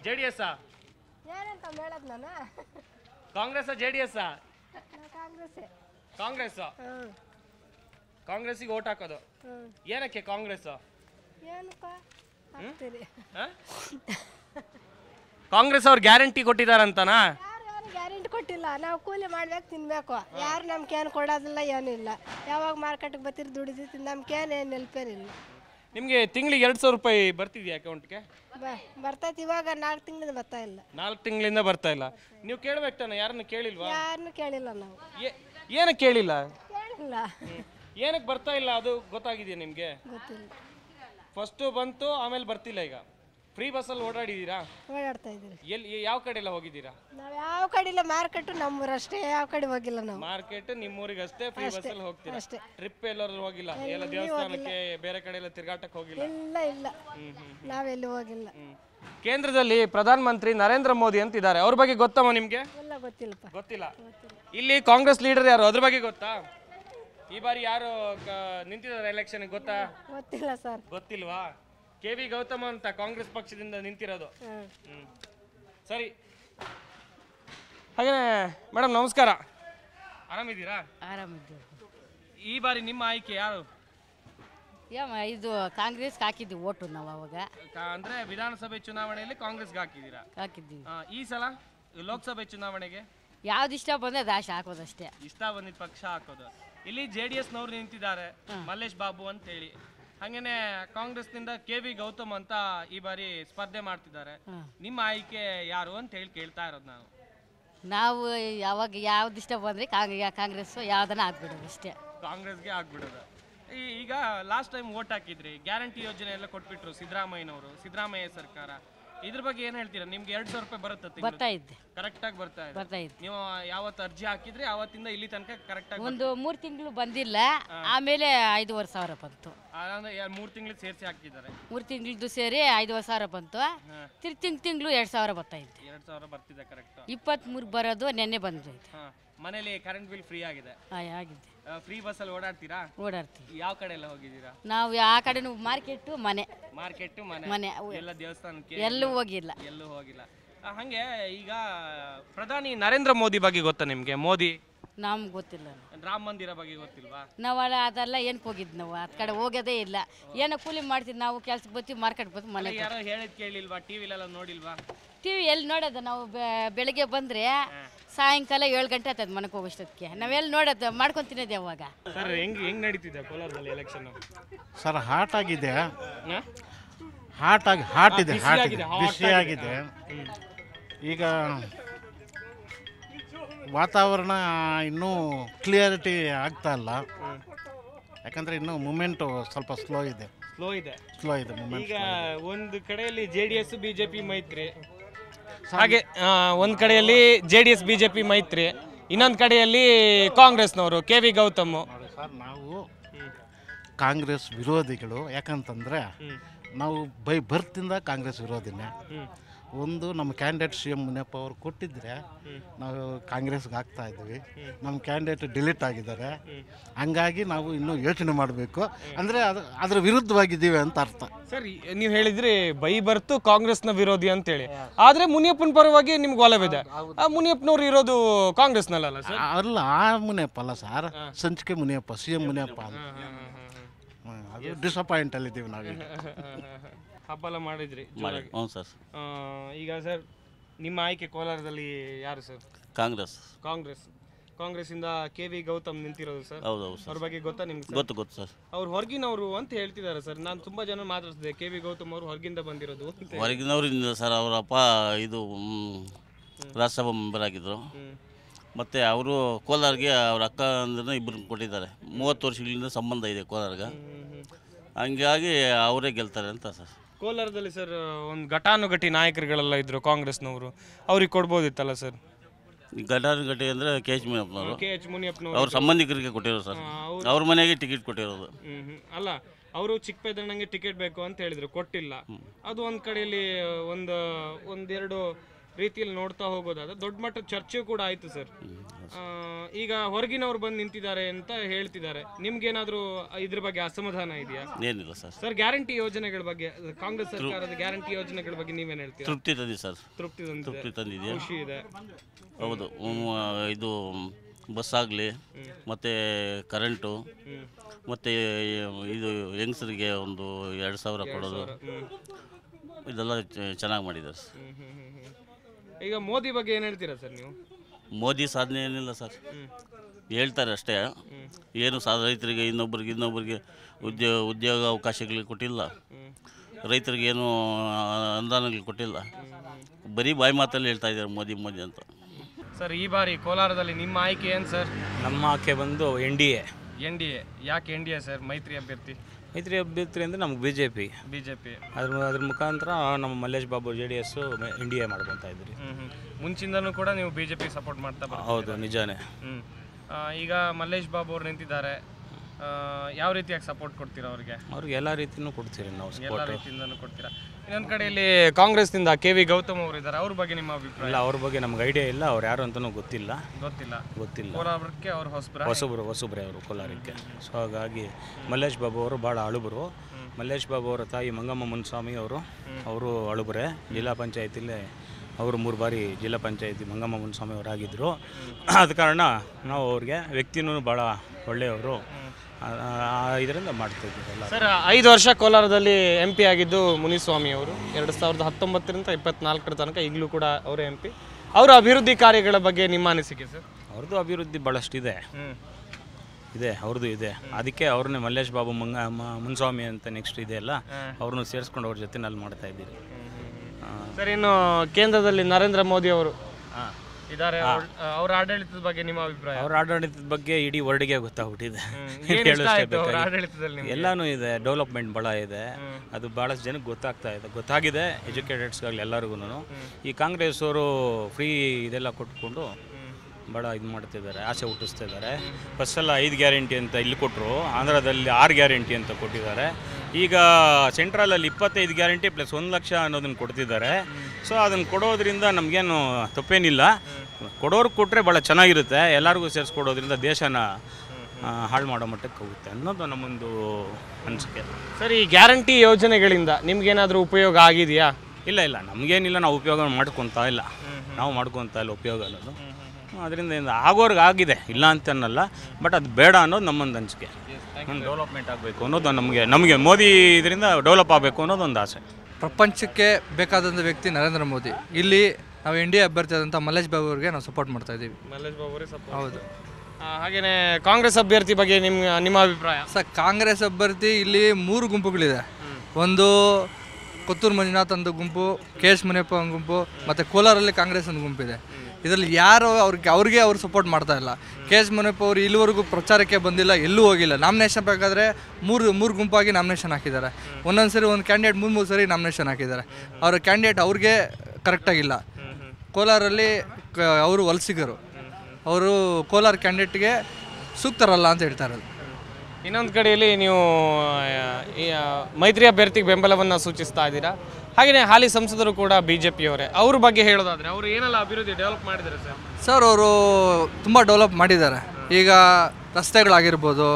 J D S Congress J D S Congress ಕಾಂಗ್ರೆಸ್ಸಿಗೆ ಓಟ್ ಹಾಕೋದು ಏನಕ್ಕೆ ಕಾಂಗ್ರೆಸ್ ಕಾಂಗ್ರೆಸ್ ಅವ್ರು ಗ್ಯಾರಂಟಿ ಯಾರು ಗ್ಯಾರಂಟಿ ಕೊಟ್ಟಿಲ್ಲ ನಾವು ಕೂಲಿ ಮಾಡ್ಬೇಕು ತಿನ್ಬೇಕು ಯಾರು ನಮ್ಗೆ ಏನು ಕೊಡೋದಿಲ್ಲ ಇಲ್ಲ ಯಾವಾಗ ಮಾರ್ಕೆಟ್ಗೆ ಬರ್ತೀರಿ ದುಡಿದಿತ್ತು ನಮ್ಗೆ ಏನು ನೆಲ್ಪೇನಿಲ್ಲ ನಿಮಗೆ ತಿಂಗಳಿಗೆ ಎರಡು ಸಾವಿರ ರೂಪಾಯಿ ಬರ್ತಿದ್ಯಾ ಅಕೌಂಟ್ಗೆ ಬರ್ತೈತಿ ಇವಾಗ ನಾಲ್ಕು ತಿಂಗಳಿಂದ ಬರ್ತಾ ಇಲ್ಲ ನಾಲ್ಕು ತಿಂಗಳಿಂದ ಬರ್ತಾ ಇಲ್ಲ ನೀವು ಕೇಳ್ಬೇಕು ತಾನೆ ಯಾರನ್ನು ಕೇಳಿಲ್ವಾ ಯಾರನ್ನು ಕೇಳಿಲ್ಲ ನಾವು ಏನು ಕೇಳಿಲ್ಲ ಕೇಳಿಲ್ಲ ಏನಕ್ಕೆ ಬರ್ತಾ ಇಲ್ಲ ಅದು ಗೊತ್ತಾಗಿದೆಯಾ ನಿಮಗೆ ಗೊತ್ತಿಲ್ಲ ಫಸ್ಟು ಬಂತು ಆಮೇಲೆ ಬರ್ತಿಲ್ಲ ಈಗ ಫ್ರೀ ಬಸ್ಸಲ್ಲಿ ಓಡಾಡಿದ್ದೀರಾ ಓಡಾಡ್ತಾ ಇದ್ದೀರಿ ಎಲ್ಲಿ ಯಾವ ಕಡೆ ಎಲ್ಲ ಹೋಗಿದ್ದೀರಾ ನಾವು ಯಾವ ಕಡೆ ಇಲ್ಲ ಮಾರ್ಕೆಟ್ ನಮ್ಮೂರಷ್ಟೇ ಯಾವ ಕಡೆ ಹೋಗಿಲ್ಲ ನಾವು ಮಾರ್ಕೆಟ್ ನಿಮ್ಮೂರಿಗೆ ಅಷ್ಟೇ ಫ್ರೀ ಬಸ್ಸಲ್ಲಿ ಹೋಗ್ತೀರಾ ಅಷ್ಟೇ ಟ್ರಿಪ್ ಎಲ್ಲರೂ ಹೋಗಿಲ್ಲ ಎಲ್ಲ ದೇವಸ್ಥಾನಕ್ಕೆ ಬೇರೆ ಕಡೆ ಎಲ್ಲ ತಿರ್ಗಾಟಕ್ಕೆ ಹೋಗಿಲ್ಲ ಇಲ್ಲ ಇಲ್ಲ ನಾವೆಲ್ಲಿ ಹೋಗಿಲ್ಲ ಕೇಂದ್ರದಲ್ಲಿ ಪ್ರಧಾನಮಂತ್ರಿ ನರೇಂದ್ರ ಮೋದಿ ಅಂತಿದ್ದಾರೆ ಇದ್ದಾರೆ ಅವ್ರ ಬಗ್ಗೆ ಗೊತ್ತಮ್ಮ ನಿಮಗೆ ಗೊತ್ತಿಲ್ಲ ಗೊತ್ತಿಲ್ಲ ಇಲ್ಲಿ ಕಾಂಗ್ರೆಸ್ ಲೀಡರ್ ಯಾರು ಅದ್ರ ಬಗ್ಗೆ ಗೊತ್ತಾ ಈ ಬಾರಿ ಯಾರು ನಿಂತಿದ್ದಾರೆ ಎಲೆಕ್ಷನ್ ಗೊತ್ತಾ ಗೊತ್ತಿಲ್ಲ ಸರ್ ಗೊತ್ತಿಲ್ವಾ ಕೆ ವಿ ಗೌತಮ್ ಅಂತ ಕಾಂಗ್ರೆಸ್ ಪಕ್ಷದಿಂದ ನಿಂತಿರೋದು ಹ್ಮ್. ಸರಿ ಹಾಗೆ ಮೇಡಮ್ ನಮಸ್ಕಾರ ಆರಾಮಿದ್ದೀರಾ ಆರಾಮಿದ್ದೀವಿ ಈ ಬಾರಿ ನಿಮ್ಮ ಆಯ್ಕೆ ಯಾರು ಇದು ಕಾಂಗ್ರೆಸ್ಗೆ ಹಾಕಿದ್ವಿ ಓಟು ನಾವು ಅವಾಗ ಅಂದ್ರೆ ವಿಧಾನಸಭೆ ಚುನಾವಣೆಯಲ್ಲಿ ಕಾಂಗ್ರೆಸ್ ಹಾಕಿದ್ದೀರಾ ಹಾಕಿದ್ವಿ ಈ ಸಲ ಲೋಕಸಭೆ ಚುನಾವಣೆಗೆ ಯಾವ್ದು ಇಷ್ಟ ಬಂದ್ರೆ ಅದು ಆಶೆ ಹಾಕೋದಷ್ಟೇ ಇಷ್ಟ ಬಂದಿದ್ದ ಪಕ್ಷ ಹಾಕೋದು ಇಲ್ಲಿ ಜೆ ಡಿ ನವರು ನಿಂತಿದ್ದಾರೆ ಮಲ್ಲೇಶ್ ಬಾಬು ಅಂತ ಹೇಳಿ ಹಂಗೇನೆ ನಿಂದ ಕೆ ವಿ ಗೌತಮ್ ಅಂತ ಈ ಬಾರಿ ಸ್ಪರ್ಧೆ ಮಾಡ್ತಿದ್ದಾರೆ ನಿಮ್ಮ ಆಯ್ಕೆ ಯಾರು ಅಂತ ಹೇಳಿ ಕೇಳ್ತಾ ಇರೋದು ನಾವು ನಾವು ಯಾವಾಗ ಯಾವ್ದು ಇಷ್ಟ ಬಂದ್ರೆ ಕಾಂಗ್ರೆಸ್ ಯಾವ್ದನ್ನ ಆಗ್ಬಿಡೋದು ಅಷ್ಟೇ ಕಾಂಗ್ರೆಸ್ಗೆ ಆಗ್ಬಿಡೋದು ಈಗ ಲಾಸ್ಟ್ ಟೈಮ್ ವೋಟ್ ಹಾಕಿದ್ರಿ ಗ್ಯಾರಂಟಿ ಯೋಜನೆ ಎಲ್ಲ ಕೊಟ್ಬಿಟ್ರು ಸಿದ್ದರಾಮಯ್ಯನವರು ಸಿದ್ದರಾಮಯ್ಯ ಸರ್ಕಾರ ಇದ್ರ ಬಗ್ಗೆ ಏನ್ ಹೇಳ್ತೀರಾ ನಿಮ್ಗೆ ಎರಡ್ ಸಾವಿರ ರೂಪಾಯಿ ಬರುತ್ತೆ ಬರ್ತಾ ಇದ್ದೆ ಕರೆಕ್ಟ್ ಆಗಿ ಬರ್ತಾ ಇದೆ ಬರ್ತಾ ಇದ್ದೆ ನೀವು ಯಾವತ್ತು ಅರ್ಜಿ ಹಾಕಿದ್ರೆ ಅವತ್ತಿಂದ ಇಲ್ಲಿ ತನಕ ಕರೆಕ್ಟ್ ಆಗಿ ಒಂದು ಮೂರು ತಿಂಗಳು ಬಂದಿಲ್ಲ ಆಮೇಲೆ ಐದೂವರೆ ಸಾವಿರ ಬಂತು ಮೂರ್ ತಿಂಗಳು ಸೇರಿಸಿ ಹಾಕಿದ್ದಾರೆ ಮೂರು ತಿಂಗಳದ್ದು ಸೇರಿ ಐದೂವರೆ ಸಾವಿರ ಬಂತು ತಿರ್ ತಿಂಗ್ ತಿಂಗಳು ಎರಡು ಸಾವಿರ ಬರ್ತಾ ಇದ್ದೆ ಎರಡ್ ಸಾವಿರ ಬರ್ತಿದೆ ಕರೆಕ್ಟ್ ಮೂರ್ ಬರೋದು ನೆನ್ನೆ ಬಂದು ಮನೇಲಿ ಕರೆಂಟ್ ಬಿಲ್ ಫ್ರೀ ಆಗಿದೆ ಆಯ್ ಆಗಿದೆ ಫ್ರೀ ಬಸ್ಸಲ್ಲಿ ಓಡಾಡ್ತೀರಾ ಓಡಾಡ್ತೀವಿ ಯಾವ ಕಡೆ ಎಲ್ಲ ಹೋಗಿದ್ದೀರಾ ನಾವು ಆ ಕಡೆನೂ ಮಾರ್ಕೆಟ್ ಮನೆ ಮಾರ್ಕೆಟ್ ಮನೆ ಮನೆ. ಎಲ್ಲ ದೇವಸ್ಥಾನಕ್ಕೆ ಎಲ್ಲೂ ಹೋಗಿಲ್ಲ ಎಲ್ಲೂ ಹೋಗಿಲ್ಲ ಹಂಗೆ ಈಗ ಪ್ರಧಾನಿ ನರೇಂದ್ರ ಮೋದಿ ಬಗ್ಗೆ ಗೊತ್ತಾ ನಿಮಗೆ ಮೋದಿ ನಮ್ ಗೊತ್ತಿಲ್ಲ ರಾಮ ಮಂದಿರ ಬಗ್ಗೆ ಗೊತ್ತಿಲ್ವಾ ನಾವು ಅದೆಲ್ಲ ಏನಕ್ಕೆ ಹೋಗಿದ್ ನಾವು ಆ ಕಡೆ ಹೋಗೋದೇ ಇಲ್ಲ ಏನೋ ಕೂಲಿ ಮಾಡ್ತೀವಿ ನಾವು ಕೆಲ್ಸಕ್ಕೆ ಬರ್ತೀವಿ ಮಾರ್ಕೆಟ್ ಬರ್ತೀವಿ ಮನೆ ಯಾರೋ ಹೇಳಿದ್ ಕೇಳಿಲ್ವಾ ಟಿವಿಲೆಲ್ಲ ನೋಡಿಲ್ವಾ ಟಿವಿ ಎಲ್ಲಿ ನೋಡೋದು ನಾವು ಬೆಳಿಗ್ಗೆ ಬಂದ್ರೆ ಸಾಯಂಕಾಲ ಏಳು ಗಂಟೆ ಆಗ್ತದೆ ಮನಕ್ಕೆ ಹೋಗೋಷ್ಟೊತ್ತಿಗೆ ನಾವೆಲ್ಲ ನೋಡೋದು ಮಾಡ್ಕೊಂಡು ತಿನ್ನೋದು ಯಾವಾಗ ಸರ್ ಹೆಂಗೆ ಹೆಂಗೆ ನಡೀತಿದೆ ಕೋಲಾರದಲ್ಲಿ ಎಲೆಕ್ಷನ್ ಸರ್ ಹಾಟ್ ಆಗಿದೆ ಹಾಟ್ ಆಗಿ ಹಾಟ್ ಇದೆ ಹಾಟ್ ಇದೆ ಬಿಸಿ ಆಗಿದೆ ಈಗ ವಾತಾವರಣ ಇನ್ನೂ ಕ್ಲಿಯರಿಟಿ ಆಗ್ತಾ ಇಲ್ಲ ಯಾಕಂದ್ರೆ ಇನ್ನೂ ಮೂಮೆಂಟು ಸ್ವಲ್ಪ ಸ್ಲೋ ಇದೆ ಸ್ಲೋ ಇದೆ ಸ್ಲೋ ಇದೆ ಈಗ ಒಂದು ಕಡೆಯಲ್ಲಿ ಜೆ ಡಿ ಎಸ್ ಬಿಜೆಪಿ ಮೈತ್ರಿ ಹಾಗೆ ಒಂದು ಕಡೆಯಲ್ಲಿ ಜೆ ಡಿ ಎಸ್ ಬಿ ಮೈತ್ರಿ ಇನ್ನೊಂದು ಕಡೆಯಲ್ಲಿ ಕಾಂಗ್ರೆಸ್ನವರು ಕೆ ವಿ ಗೌತಮ್ ಸರ್ ನಾವು ಕಾಂಗ್ರೆಸ್ ವಿರೋಧಿಗಳು ಯಾಕಂತಂದ್ರೆ ನಾವು ಬೈ ಬರ್ತಿಂದ ಕಾಂಗ್ರೆಸ್ ವಿರೋಧಿನೇ ಒಂದು ನಮ್ಮ ಕ್ಯಾಂಡಿಡೇಟ್ ಸಿ ಎಂ ಮುನಿಯಪ್ಪ ಅವರು ಕೊಟ್ಟಿದ್ರೆ ನಾವು ಕಾಂಗ್ರೆಸ್ಗೆ ಹಾಕ್ತಾ ಇದ್ವಿ ನಮ್ಮ ಕ್ಯಾಂಡಿಡೇಟ್ ಡಿಲೀಟ್ ಆಗಿದ್ದಾರೆ ಹಂಗಾಗಿ ನಾವು ಇನ್ನೂ ಯೋಚನೆ ಮಾಡಬೇಕು ಅಂದರೆ ಅದು ಅದರ ವಿರುದ್ಧವಾಗಿದ್ದೀವಿ ಅಂತ ಅರ್ಥ ಸರ್ ನೀವು ಹೇಳಿದ್ರಿ ಬೈ ಬರ್ತು ಕಾಂಗ್ರೆಸ್ನ ವಿರೋಧಿ ಅಂತೇಳಿ ಆದರೆ ಮುನಿಯಪ್ಪನ ಪರವಾಗಿ ನಿಮ್ಗೆ ಒಲವಿದೆ ಆ ಮುನಿಯಪ್ಪನವ್ರು ಇರೋದು ಕಾಂಗ್ರೆಸ್ನಲ್ಲ ಸರ್ ಅಲ್ಲ ಆ ಮುನಿಯಪ್ಪ ಅಲ್ಲ ಸರ್ ಸಂಚಿಕೆ ಮುನಿಯಪ್ಪ ಸಿ ಎಂ ಮುನಿಯಪ್ಪ ಅದು ಡಿಸಪಾಯಿಂಟಲ್ಲಿದ್ದೀವಿ ನಾವೀಗ ಹಬ್ಬಲ ಮಾಡಿದ್ರಿ ಹೌದು ಸರ್ ಈಗ ಸರ್ ನಿಮ್ಮ ಆಯ್ಕೆ ಕೋಲಾರದಲ್ಲಿ ಯಾರು ಸರ್ ಕಾಂಗ್ರೆಸ್ ಕಾಂಗ್ರೆಸ್ ಕಾಂಗ್ರೆಸ್ ಇಂದ ಕೆ ವಿ ಗೌತಮ್ ನಿಂತಿರೋದು ಸರ್ ಹೌದು ಸರ್ ಅವ್ರ ಬಗ್ಗೆ ಗೊತ್ತಾ ನಿಮ್ಗೆ ಗೊತ್ತು ಗೊತ್ತು ಸರ್ ಅವ್ರು ಹೊರಗಿನವರು ಅಂತ ಹೇಳ್ತಿದ್ದಾರೆ ಸರ್ ನಾನು ತುಂಬಾ ಜನ ಮಾತಾಡ್ತಿದ್ದೆ ಕೆ ವಿ ಗೌತಮ್ ಅವರು ಹೊರಗಿಂದ ಬಂದಿರೋದು ಹೊರಗಿನವರಿಂದ ಸರ್ ಅವರಪ್ಪ ಇದು ರಾಜ್ಯಸಭಾ ಮೆಂಬರ್ ಆಗಿದ್ದರು ಮತ್ತು ಅವರು ಕೋಲಾರ್ಗೆ ಅವ್ರ ಅಕ್ಕ ಅಂದ್ರೆ ಇಬ್ಬರು ಕೊಟ್ಟಿದ್ದಾರೆ ಮೂವತ್ತು ವರ್ಷಗಳಿಂದ ಸಂಬಂಧ ಇದೆ ಕೋಲಾರ್ಗೆ ಹಂಗಾಗಿ ಅವರೇ ಗೆಲ್ತಾರೆ ಅಂತ ಸರ್ ಕೋಲಾರದಲ್ಲಿ ಸರ್ ಒಂದು ಘಟಾನುಘಟಿ ನಾಯಕರುಗಳೆಲ್ಲ ಇದ್ರು ಕಾಂಗ್ರೆಸ್ನವರು ಅವ್ರಿಗೆ ಕೊಡ್ಬೋದಿತ್ತಲ್ಲ ಸರ್ ಘಟಾನುಘಟಿ ಅಂದ್ರೆ ಕೆ ಎಚ್ ಮುನಿಯಪ್ಪನವರು ಕೆ ಎಚ್ ಮುನಿಯಪ್ಪನವರು ಅವ್ರ ಸಂಬಂಧಿಕರಿಗೆ ಕೊಟ್ಟಿರೋದು ಸರ್ ಅವ್ರ ಮನೆಗೆ ಟಿಕೆಟ್ ಕೊಟ್ಟಿರೋದು ಅಲ್ಲ ಅವರು ಚಿಕ್ಕಪೇದಣ್ಣಂಗೆ ಟಿಕೆಟ್ ಬೇಕು ಅಂತ ಹೇಳಿದ್ರು ಕೊಟ್ಟಿಲ್ಲ ಅದು ಒಂದು ಕಡೆಯಲ್ಲಿ ಒಂದು ಒಂದೆರಡು ರೀತಿಯಲ್ಲಿ ನೋಡ್ತಾ ಹೋಗೋದಾದ್ರೆ ದೊಡ್ಡ ಮಟ್ಟದ ಚರ್ಚೆ ಕೂಡ ಆಯ್ತು ಸರ್ ಈಗ ಹೊರಗಿನವ್ರು ಬಂದು ನಿಂತಿದ್ದಾರೆ ಅಂತ ಹೇಳ್ತಿದ್ದಾರೆ ನಿಮ್ಗೇನಾದರೂ ಇದ್ರ ಬಗ್ಗೆ ಅಸಮಾಧಾನ ಇದೆಯಾ ಏನಿಲ್ಲ ಸರ್ ಸರ್ ಗ್ಯಾರಂಟಿ ಯೋಜನೆಗಳ ಬಗ್ಗೆ ಕಾಂಗ್ರೆಸ್ ಸರ್ಕಾರದ ಗ್ಯಾರಂಟಿ ಯೋಜನೆಗಳ ಬಗ್ಗೆ ನೀವೇನ್ ಹೇಳ್ತೀರಾ ತೃಪ್ತಿ ತಂದಿ ಸರ್ ತೃಪ್ತಿ ತಂದಿ ತೃಪ್ತಿ ತಂದಿದೆಯಾ ಖುಷಿ ಇದೆ ಹೌದು ಇದು ಬಸ್ ಆಗಲಿ ಮತ್ತು ಕರೆಂಟು ಮತ್ತು ಇದು ಹೆಂಗಸರಿಗೆ ಒಂದು ಎರಡು ಸಾವಿರ ಕೊಡೋದು ಇದೆಲ್ಲ ಚೆನ್ನಾಗಿ ಮಾಡಿದ್ದಾರೆ ಸರ್. ಈಗ ಮೋದಿ ಬಗ್ಗೆ ಏನು ಹೇಳ್ತೀರಾ ಸರ್ ನೀವು ಮೋದಿ ಸಾಧನೆ ಏನಿಲ್ಲ ಸರ್ ಹೇಳ್ತಾರೆ ಅಷ್ಟೇ ಏನು ಸಾ ರೈತರಿಗೆ ಇನ್ನೊಬ್ಬರಿಗೆ ಇನ್ನೊಬ್ಬರಿಗೆ ಉದ್ಯೋಗ ಉದ್ಯೋಗ ಅವಕಾಶಗಳಿಗೆ ಕೊಟ್ಟಿಲ್ಲ ರೈತರಿಗೆ ಏನು ಅನುದಾನಗಳು ಕೊಟ್ಟಿಲ್ಲ ಬರೀ ಬಾಯಿ ಮಾತಲ್ಲಿ ಹೇಳ್ತಾ ಇದ್ದಾರೆ ಮೋದಿ ಮೋದಿ ಅಂತ ಸರ್ ಈ ಬಾರಿ ಕೋಲಾರದಲ್ಲಿ ನಿಮ್ಮ ಆಯ್ಕೆ ಏನು ಸರ್ ನಮ್ಮ ಆಯ್ಕೆ ಬಂದು N D A N D A ಯಾಕೆ ಎನ್ ಡಿ ಎ ಸರ್ ಮೈತ್ರಿ ಅಭ್ಯರ್ಥಿ ಮೈತ್ರಿ ಅಭ್ಯರ್ಥಿ ಅಂದರೆ ನಮ್ಗೆ B J P B J P ಅದ್ರ ಅದ್ರ ಮುಖಾಂತರ ನಮ್ಮ Mallesh Babu J D S ಎ ಮಾಡ್ಕೊತ ಇದ್ರಿ ಮುಂಚಿಂದನೂ ಕೂಡ ನೀವು ಬಿ ಜೆ ಪಿ ಸಪೋರ್ಟ್ ಮಾಡ್ತಾ ಹೌದು ನಿಜಾನೇ ಹ್ಮ್. ಈಗ ಮಲ್ಲೇಶ್ ಬಾಬು ಅವ್ರು ನಿಂತಿದ್ದಾರೆ ಯಾವ ರೀತಿಯಾಗಿ ಸಪೋರ್ಟ್ ಕೊಡ್ತೀರಾ ಅವ್ರಿಗೆ ಅವ್ರಿಗೆ ಎಲ್ಲ ರೀತಿಯೂ ಕೊಡ್ತೀರಿ ನಾವು ಎಲ್ಲ ಕೊಡ್ತೀರಾ ಇನ್ನೊಂದು ಕಡೆ ಇಲ್ಲಿ ಕಾಂಗ್ರೆಸ್ನಿಂದ ಕೆ ವಿ ಗೌತಮ್ ಅವರು ಇದ್ದಾರೆ ಅವ್ರ ಬಗ್ಗೆ ನಿಮ್ಮ ಅಭಿಪ್ರಾಯ ಇಲ್ಲ ಅವ್ರ ಬಗ್ಗೆ ನಮ್ಗೆ ಐಡಿಯಾ ಇಲ್ಲ ಅವ್ರು ಯಾರು ಅಂತಲೂ ಗೊತ್ತಿಲ್ಲ ಗೊತ್ತಿಲ್ಲ ಗೊತ್ತಿಲ್ಲ ಕೋಲಾರಕ್ಕೆ ಅವರು ಹೊಸಬ್ರು ಹೊಸಬ್ರೆ ಅವರು ಕೋಲಾರಕ್ಕೆ ಸೊ ಹಾಗಾಗಿ ಮಲ್ಲೇಶ್ ಬಾಬು ಅವರು ಭಾಳ ಅಳುಬರು ಮಲ್ಲೇಶ್ ಬಾಬು ಅವರ ತಾಯಿ ಮಂಗಮ್ಮ ಮುನಸ್ವಾಮಿ ಅವರು ಅವರು ಅಳುಬ್ರೆ ಜಿಲ್ಲಾ ಪಂಚಾಯತಿಲೇ ಅವರು ಮೂರು ಬಾರಿ ಜಿಲ್ಲಾ ಪಂಚಾಯತಿ ಮಂಗಮ್ಮ ಮುನ್ಸ್ವಾಮಿ ಅವರಾಗಿದ್ದರು ಆದ ಕಾರಣ ನಾವು ಅವ್ರಿಗೆ ವ್ಯಕ್ತಿನೂ ಭಾಳ ಒಳ್ಳೆಯವರು ಇದರಿಂದ ಇದ್ದೀವಿ ಸರ್ ಐದು ವರ್ಷ ಕೋಲಾರದಲ್ಲಿ ಎಂ ಪಿ ಆಗಿದ್ದು ಮುನಿಸ್ವಾಮಿ ಅವರು ಎರಡು ಸಾವಿರದ ಹತ್ತೊಂಬತ್ತರಿಂದ ಇಪ್ಪತ್ನಾಲ್ಕರ ತನಕ ಈಗಲೂ ಕೂಡ ಅವರೇ ಎಂ ಪಿ ಅವರ ಅಭಿವೃದ್ಧಿ ಕಾರ್ಯಗಳ ಬಗ್ಗೆ ನಿಮ್ಮ ಅನಿಸಿಕೆ ಸರ್ ಅವ್ರದ್ದು ಅಭಿವೃದ್ಧಿ ಭಾಳಷ್ಟಿದೆ ಇದೆ ಅವ್ರದ್ದು ಇದೆ ಅದಕ್ಕೆ ಅವ್ರನ್ನೇ ಮಲ್ಲೇಶ್ ಬಾಬು ಮಂಗ ಮುನ್ಸ್ವಾಮಿ ಅಂತ ನೆಕ್ಸ್ಟ್ ಇದೆ ಅಲ್ಲ ಅವ್ರನ್ನೂ ಸೇರಿಸ್ಕೊಂಡು ಅವ್ರ ಜೊತೆ ನಲ್ಲಿ ಮಾಡ್ತಾ ಇದ್ದೀರಿ ಸರ್ ಇನ್ನು ಕೇಂದ್ರದಲ್ಲಿ ನರೇಂದ್ರ ಮೋದಿ ಅವರು ಇದ್ದಾರೆ ಅವ್ರ ಆಡಳಿತದ ಬಗ್ಗೆ ನಿಮ್ಮ ಅಭಿಪ್ರಾಯ ಅವ್ರ ಆಡಳಿತದ ಬಗ್ಗೆ ಇಡೀ ವರ್ಡಿಗೆ ಗೊತ್ತಾಗ್ಬಿಟ್ಟಿದೆ ಎಲ್ಲಾನು ಇದೆ ಡೆವಲಪ್ಮೆಂಟ್ ಬಹಳ ಇದೆ ಅದು ಭಾಳಷ್ಟು ಜನಕ್ಕೆ ಗೊತ್ತಾಗ್ತಾ ಇದೆ ಗೊತ್ತಾಗಿದೆ ಎಜುಕೇಟೆಡ್ಸ್ ಎಲ್ಲರಿಗೂ ಈ ಕಾಂಗ್ರೆಸ್ ಅವರು ಫ್ರೀ ಇದೆಲ್ಲ ಕೊಟ್ಕೊಂಡು ಬಡ ಇದು ಮಾಡ್ತಿದ್ದಾರೆ ಆಸೆ ಹುಟ್ಟಿಸ್ತಿದ್ದಾರೆ ಫಸ್ಟೆಲ್ಲ ಐದು ಗ್ಯಾರಂಟಿ ಅಂತ ಇಲ್ಲಿ ಕೊಟ್ಟರು ಆಂಧ್ರದಲ್ಲಿ ಆರು ಗ್ಯಾರಂಟಿ ಅಂತ ಕೊಟ್ಟಿದ್ದಾರೆ ಈಗ ಸೆಂಟ್ರಲಲ್ಲಿ ಇಪ್ಪತ್ತೈದು ಗ್ಯಾರಂಟಿ ಪ್ಲಸ್ ಒಂದು ಲಕ್ಷ ಅನ್ನೋದನ್ನು ಕೊಡ್ತಿದ್ದಾರೆ ಸೊ ಅದನ್ನು ಕೊಡೋದ್ರಿಂದ ನಮಗೇನು ತಪ್ಪೇನಿಲ್ಲ ಕೊಡೋರು ಕೊಟ್ಟರೆ ಭಾಳ ಚೆನ್ನಾಗಿರುತ್ತೆ ಎಲ್ಲರಿಗೂ ಸೇರಿಸ್ಕೊಡೋದ್ರಿಂದ ದೇಶನ ಹಾಳು ಮಾಡೋ ಮಟ್ಟಕ್ಕೆ ಹೋಗುತ್ತೆ ಅನ್ನೋದು ನಮ್ಮೊಂದು ಅನಿಸಿಕೆ ಸರ್ ಈ ಗ್ಯಾರಂಟಿ ಯೋಜನೆಗಳಿಂದ ನಿಮಗೇನಾದರೂ ಉಪಯೋಗ ಆಗಿದೆಯಾ ಇಲ್ಲ ಇಲ್ಲ ನಮಗೇನಿಲ್ಲ ನಾವು ಉಪಯೋಗ ಮಾಡ್ಕೊತಾ ಇಲ್ಲ ನಾವು ಮಾಡ್ಕೊತಾ ಇಲ್ಲ ಉಪಯೋಗ ಅನ್ನೋದು ಅದರಿಂದ ಆಗೋರ್ಗೆ ಆಗಿದೆ ಇಲ್ಲ ಅಂತ ಅನ್ನಲ್ಲ ಬಟ್ ಅದು ಬೇಡ ಅನ್ನೋದು ನಮ್ಮೊಂದು ಅನಿಸಿಕೆ ಡೆವಲಪ್ಮೆಂಟ್ ಆಗಬೇಕು ಅನ್ನೋದು ನಮಗೆ ನಮಗೆ ಮೋದಿ ಇದರಿಂದ ಡೆವಲಪ್ ಆಗಬೇಕು ಅನ್ನೋದು ಒಂದು ಆಸೆ ಪ್ರಪಂಚಕ್ಕೆ ಬೇಕಾದಂಥ ವ್ಯಕ್ತಿ ನರೇಂದ್ರ ಮೋದಿ ಇಲ್ಲಿ ನಾವು ಇಂಡಿಯಾ ಅಭ್ಯರ್ಥಿ ಆದಂಥ ಮಲ್ಲೇಶ್ ಬಾಬು ಅವರಿಗೆ ನಾವು ಸಪೋರ್ಟ್ ಮಾಡ್ತಾ ಇದ್ದೀವಿ ಮಲ್ಲೇಶ್ ಬಾಬು ಸಪೋರ್ಟ್ ಹೌದು ಹಾಗೆಯೇ ಕಾಂಗ್ರೆಸ್ ಅಭ್ಯರ್ಥಿ ಬಗ್ಗೆ ನಿಮ್ಮ ನಿಮ್ಮ ಅಭಿಪ್ರಾಯ ಸರ್ ಕಾಂಗ್ರೆಸ್ ಅಭ್ಯರ್ಥಿ ಇಲ್ಲಿ ಮೂರು ಗುಂಪುಗಳಿದೆ ಒಂದು ಕೊತ್ತೂರು ಮಂಜುನಾಥ್ ಒಂದು ಗುಂಪು ಕೆ ಎಸ್ ಮುನಿಯಪ್ಪ ಒಂದು ಗುಂಪು ಮತ್ತು ಕೋಲಾರಲ್ಲಿ ಕಾಂಗ್ರೆಸ್ ಒಂದು ಗುಂಪಿದೆ ಇದರಲ್ಲಿ ಯಾರು ಅವ್ರಿಗೆ ಅವ್ರಿಗೆ ಅವ್ರು ಸಪೋರ್ಟ್ ಮಾಡ್ತಾ ಇಲ್ಲ ಕೆ ಎಸ್ ಮುನಿಯಪ್ಪ ಅವರು ಇಲ್ಲಿವರೆಗೂ ಪ್ರಚಾರಕ್ಕೆ ಬಂದಿಲ್ಲ ಎಲ್ಲೂ ಹೋಗಿಲ್ಲ ನಾಮಿನೇಷನ್ ಬೇಕಾದರೆ ಮೂರು ಮೂರು ಗುಂಪಾಗಿ ನಾಮಿನೇಷನ್ ಹಾಕಿದ್ದಾರೆ ಒಂದೊಂದು ಸರಿ ಒಂದು ಕ್ಯಾಂಡಿಡೇಟ್ ಮೂರು ಮೂರು ಸರಿ ನಾಮಿನೇಷನ್ ಹಾಕಿದ್ದಾರೆ ಅವರ ಕ್ಯಾಂಡಿಡೇಟ್ ಅವ್ರಿಗೆ ಕರೆಕ್ಟಾಗಿಲ್ಲ ಕೋಲಾರಲ್ಲಿ ಅವರು ವಲಸಿಗರು ಅವರು ಕೋಲಾರ ಕ್ಯಾಂಡಿಡೇಟ್ಗೆ ಸೂಕ್ತರಲ್ಲ ಅಂತ ಹೇಳ್ತಾ ಇನ್ನೊಂದು ಕಡೆಯಲ್ಲಿ ನೀವು ಮೈತ್ರಿ ಅಭ್ಯರ್ಥಿಗೆ ಬೆಂಬಲವನ್ನು ಸೂಚಿಸ್ತಾ ಇದ್ದೀರಾ ಹಾಗೆಯೇ ಹಾಲಿ ಸಂಸದರು ಕೂಡ ಬಿ ಜೆ ಪಿಯವರೇ ಅವ್ರ ಬಗ್ಗೆ ಹೇಳೋದಾದರೆ ಅವರು ಏನೆಲ್ಲ ಅಭಿವೃದ್ಧಿ ಡೆವಲಪ್ ಮಾಡಿದ್ದಾರೆ ಸರ್ ಸರ್ ಅವರು ತುಂಬ ಡೆವಲಪ್ ಮಾಡಿದ್ದಾರೆ ಈಗ ರಸ್ತೆಗಳಾಗಿರ್ಬೋದು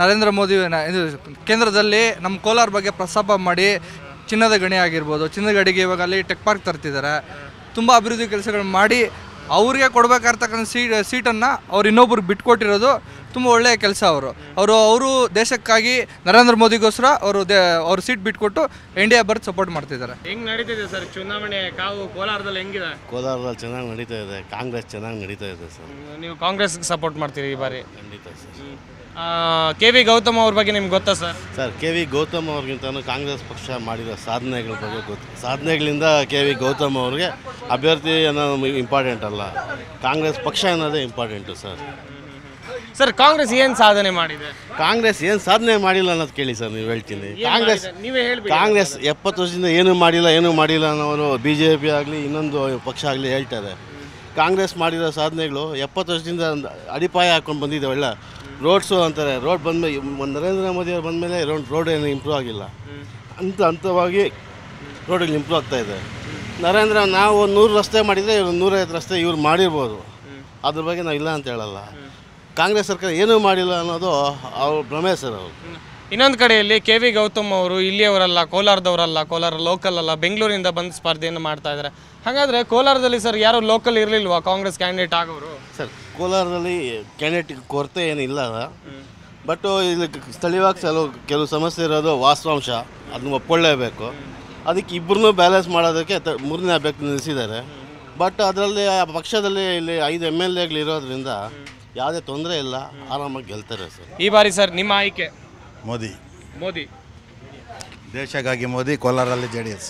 ನರೇಂದ್ರ ಮೋದಿ ಇದು ಕೇಂದ್ರದಲ್ಲಿ ನಮ್ಮ ಕೋಲಾರ ಬಗ್ಗೆ ಪ್ರಸ್ತಾಪ ಮಾಡಿ ಚಿನ್ನದ ಗಣಿ ಆಗಿರ್ಬೋದು ಚಿನ್ನದ ಗಡಿಗೆ ಇವಾಗ ಅಲ್ಲಿ ಟೆಕ್ ಪಾರ್ಕ್ ತರ್ತಿದ್ದಾರೆ ತುಂಬ ಅಭಿವೃದ್ಧಿ ಕೆಲಸಗಳು ಮಾಡಿ ಅವ್ರಿಗೆ ಕೊಡ್ಬೇಕಾಗಿರ್ತಕ್ಕಂಥ ಸೀಟ್ ಸೀಟನ್ನು ಅವ್ರು ಇನ್ನೊಬ್ರು ಬಿಟ್ಕೊಟ್ಟಿರೋದು ತುಂಬ ಒಳ್ಳೆಯ ಕೆಲಸ ಅವರು ಅವರು ಅವರು ದೇಶಕ್ಕಾಗಿ ನರೇಂದ್ರ ಮೋದಿಗೋಸ್ಕರ ಅವರು ದೇ ಅವ್ರ ಸೀಟ್ ಬಿಟ್ಕೊಟ್ಟು ಇಂಡಿಯಾ ಬರ್ತ್ ಸಪೋರ್ಟ್ ಮಾಡ್ತಿದ್ದಾರೆ ಹೆಂಗ್ ನಡೀತಿದೆ ಸರ್ ಚುನಾವಣೆ ಕಾವು ಕೋಲಾರದಲ್ಲಿ ಹೆಂಗಿದೆ ಕೋಲಾರದಲ್ಲಿ ಚೆನ್ನಾಗಿ ನಡೀತಾ ಇದೆ ಕಾಂಗ್ರೆಸ್ ಚೆನ್ನಾಗಿ ನಡೀತಾ ಇದೆ ಸರ್ ನೀವು ಕಾಂಗ್ರೆಸ್ಗೆ ಸಪೋರ್ಟ್ ಮಾಡ್ತೀರಿ ಈ ಬಾರಿ ಖಂಡಿತ ಸರ್ ಕೆ ವಿ ಗೌತಮ್ ಅವ್ರ ಬಗ್ಗೆ ನಿಮ್ಗೆ ಗೊತ್ತಾ sir sir K V Gautam ಅವ್ರಿಗಿಂತ ಕಾಂಗ್ರೆಸ್ ಪಕ್ಷ ಮಾಡಿರೋ ಸಾಧನೆಗಳ ಬಗ್ಗೆ ಗೊತ್ತು ಸಾಧನೆಗಳಿಂದ ಕೆ ವಿ ಗೌತಮ್ ಅವ್ರಿಗೆ ಅಭ್ಯರ್ಥಿ ಅನ್ನೋದು ಇಂಪಾರ್ಟೆಂಟ್ ಅಲ್ಲ ಕಾಂಗ್ರೆಸ್ ಪಕ್ಷ ಅನ್ನೋದೇ ಇಂಪಾರ್ಟೆಂಟು ಸರ್ ಸರ್ ಕಾಂಗ್ರೆಸ್ ಏನು ಸಾಧನೆ ಮಾಡಿದೆ ಕಾಂಗ್ರೆಸ್ ಏನು ಸಾಧನೆ ಮಾಡಿಲ್ಲ ಅನ್ನೋದು ಕೇಳಿ ಸರ್ ನೀವು ಹೇಳ್ತೀನಿ ಕಾಂಗ್ರೆಸ್ ನೀವೇ ಹೇಳಿ ಕಾಂಗ್ರೆಸ್ ಎಪ್ಪತ್ತು ವರ್ಷದಿಂದ ಏನೂ ಮಾಡಿಲ್ಲ ಏನೂ ಮಾಡಿಲ್ಲ ಅನ್ನೋರು ಬಿ ಜೆ ಪಿ ಆಗಲಿ ಇನ್ನೊಂದು ಪಕ್ಷ ಆಗಲಿ ಹೇಳ್ತಾರೆ ಕಾಂಗ್ರೆಸ್ ಮಾಡಿರೋ ಸಾಧನೆಗಳು ಎಪ್ಪತ್ತು ವರ್ಷದಿಂದ ಅಡಿಪಾಯ ಹಾಕ್ಕೊಂಡು ಬಂದಿದ್ದಾವೆಲ್ಲ ರೋಡ್ಸು ಅಂತಾರೆ ರೋಡ್ ಬಂದ ಮೇಲೆ ನರೇಂದ್ರ ಮೋದಿ ಅವ್ರು ಬಂದ ರೋಡ್ ಏನು ಇಂಪ್ರೂವ್ ಆಗಿಲ್ಲ ಹಂತ ಹಂತವಾಗಿ ರೋಡಲ್ಲಿ ಇಂಪ್ರೂವ್ ಆಗ್ತಾ ಇದೆ ನರೇಂದ್ರ ನಾವು ನೂರು ರಸ್ತೆ ಮಾಡಿದರೆ ಇವರು ನೂರೈದು ರಸ್ತೆ ಇವ್ರು ಮಾಡಿರ್ಬೋದು ಅದ್ರ ಬಗ್ಗೆ ನಾವು ಇಲ್ಲ ಅಂತ ಹೇಳಲ್ಲ ಕಾಂಗ್ರೆಸ್ ಸರ್ಕಾರ ಏನೂ ಮಾಡಿಲ್ಲ ಅನ್ನೋದು ಅವ್ರ ಭ್ರಮೆ ಸರ್ ಅವರು ಇನ್ನೊಂದು ಕಡೆಯಲ್ಲಿ ಕೆ ವಿ ಗೌತಮ್ ಅವರು ಇಲ್ಲಿಯವರಲ್ಲ ಕೋಲಾರದವರಲ್ಲ ಕೋಲಾರ ಲೋಕಲ್ ಅಲ್ಲ ಬೆಂಗಳೂರಿಂದ ಬಂದು ಸ್ಪರ್ಧೆಯನ್ನು ಮಾಡ್ತಾ ಇದ್ದಾರೆ ಹಾಗಾದರೆ ಕೋಲಾರದಲ್ಲಿ ಸರ್ ಯಾರು ಲೋಕಲ್ ಇರಲಿಲ್ವಾ ಕಾಂಗ್ರೆಸ್ ಕ್ಯಾಂಡಿಡೇಟ್ ಆಗೋರು ಸರ್ ಕೋಲಾರದಲ್ಲಿ ಕ್ಯಾಂಡಿಡೇಟ್ ಕೊರತೆ ಏನಿಲ್ಲ ಬಟ್ ಇಲ್ಲಿ ಸ್ಥಳೀಯವಾಗಿ ಕೆಲವು ಕೆಲವು ಸಮಸ್ಯೆ ಇರೋದು ವಾಸ್ತವಾಂಶ ಅದನ್ನು ಒಪ್ಪಳ್ಳೇಬೇಕು ಅದಕ್ಕೆ ಇಬ್ಬರೂ ಬ್ಯಾಲೆನ್ಸ್ ಮಾಡೋದಕ್ಕೆ ಮೂರನೇ ಅಭ್ಯರ್ಥಿ ನಿಲ್ಲಿಸಿದ್ದಾರೆ ಬಟ್ ಅದರಲ್ಲಿ ಆ ಪಕ್ಷದಲ್ಲಿ ಇಲ್ಲಿ ಐದು ಎಮ್ ಎಲ್ ಎಗಳಿರೋದ್ರಿಂದ ಯಾವುದೇ ತೊಂದರೆ ಇಲ್ಲ ಆರಾಮಾಗಿ ಗೆಲ್ತಾರೆ ಸರ್ ಈ ಬಾರಿ ಸರ್ ನಿಮ್ಮ ಆಯ್ಕೆ ಮೋದಿ ಮೋದಿ ದೇಶಕ್ಕಾಗಿ ಮೋದಿ ಕೋಲಾರಲ್ಲಿ ಜೆ ಡಿ ಎಸ್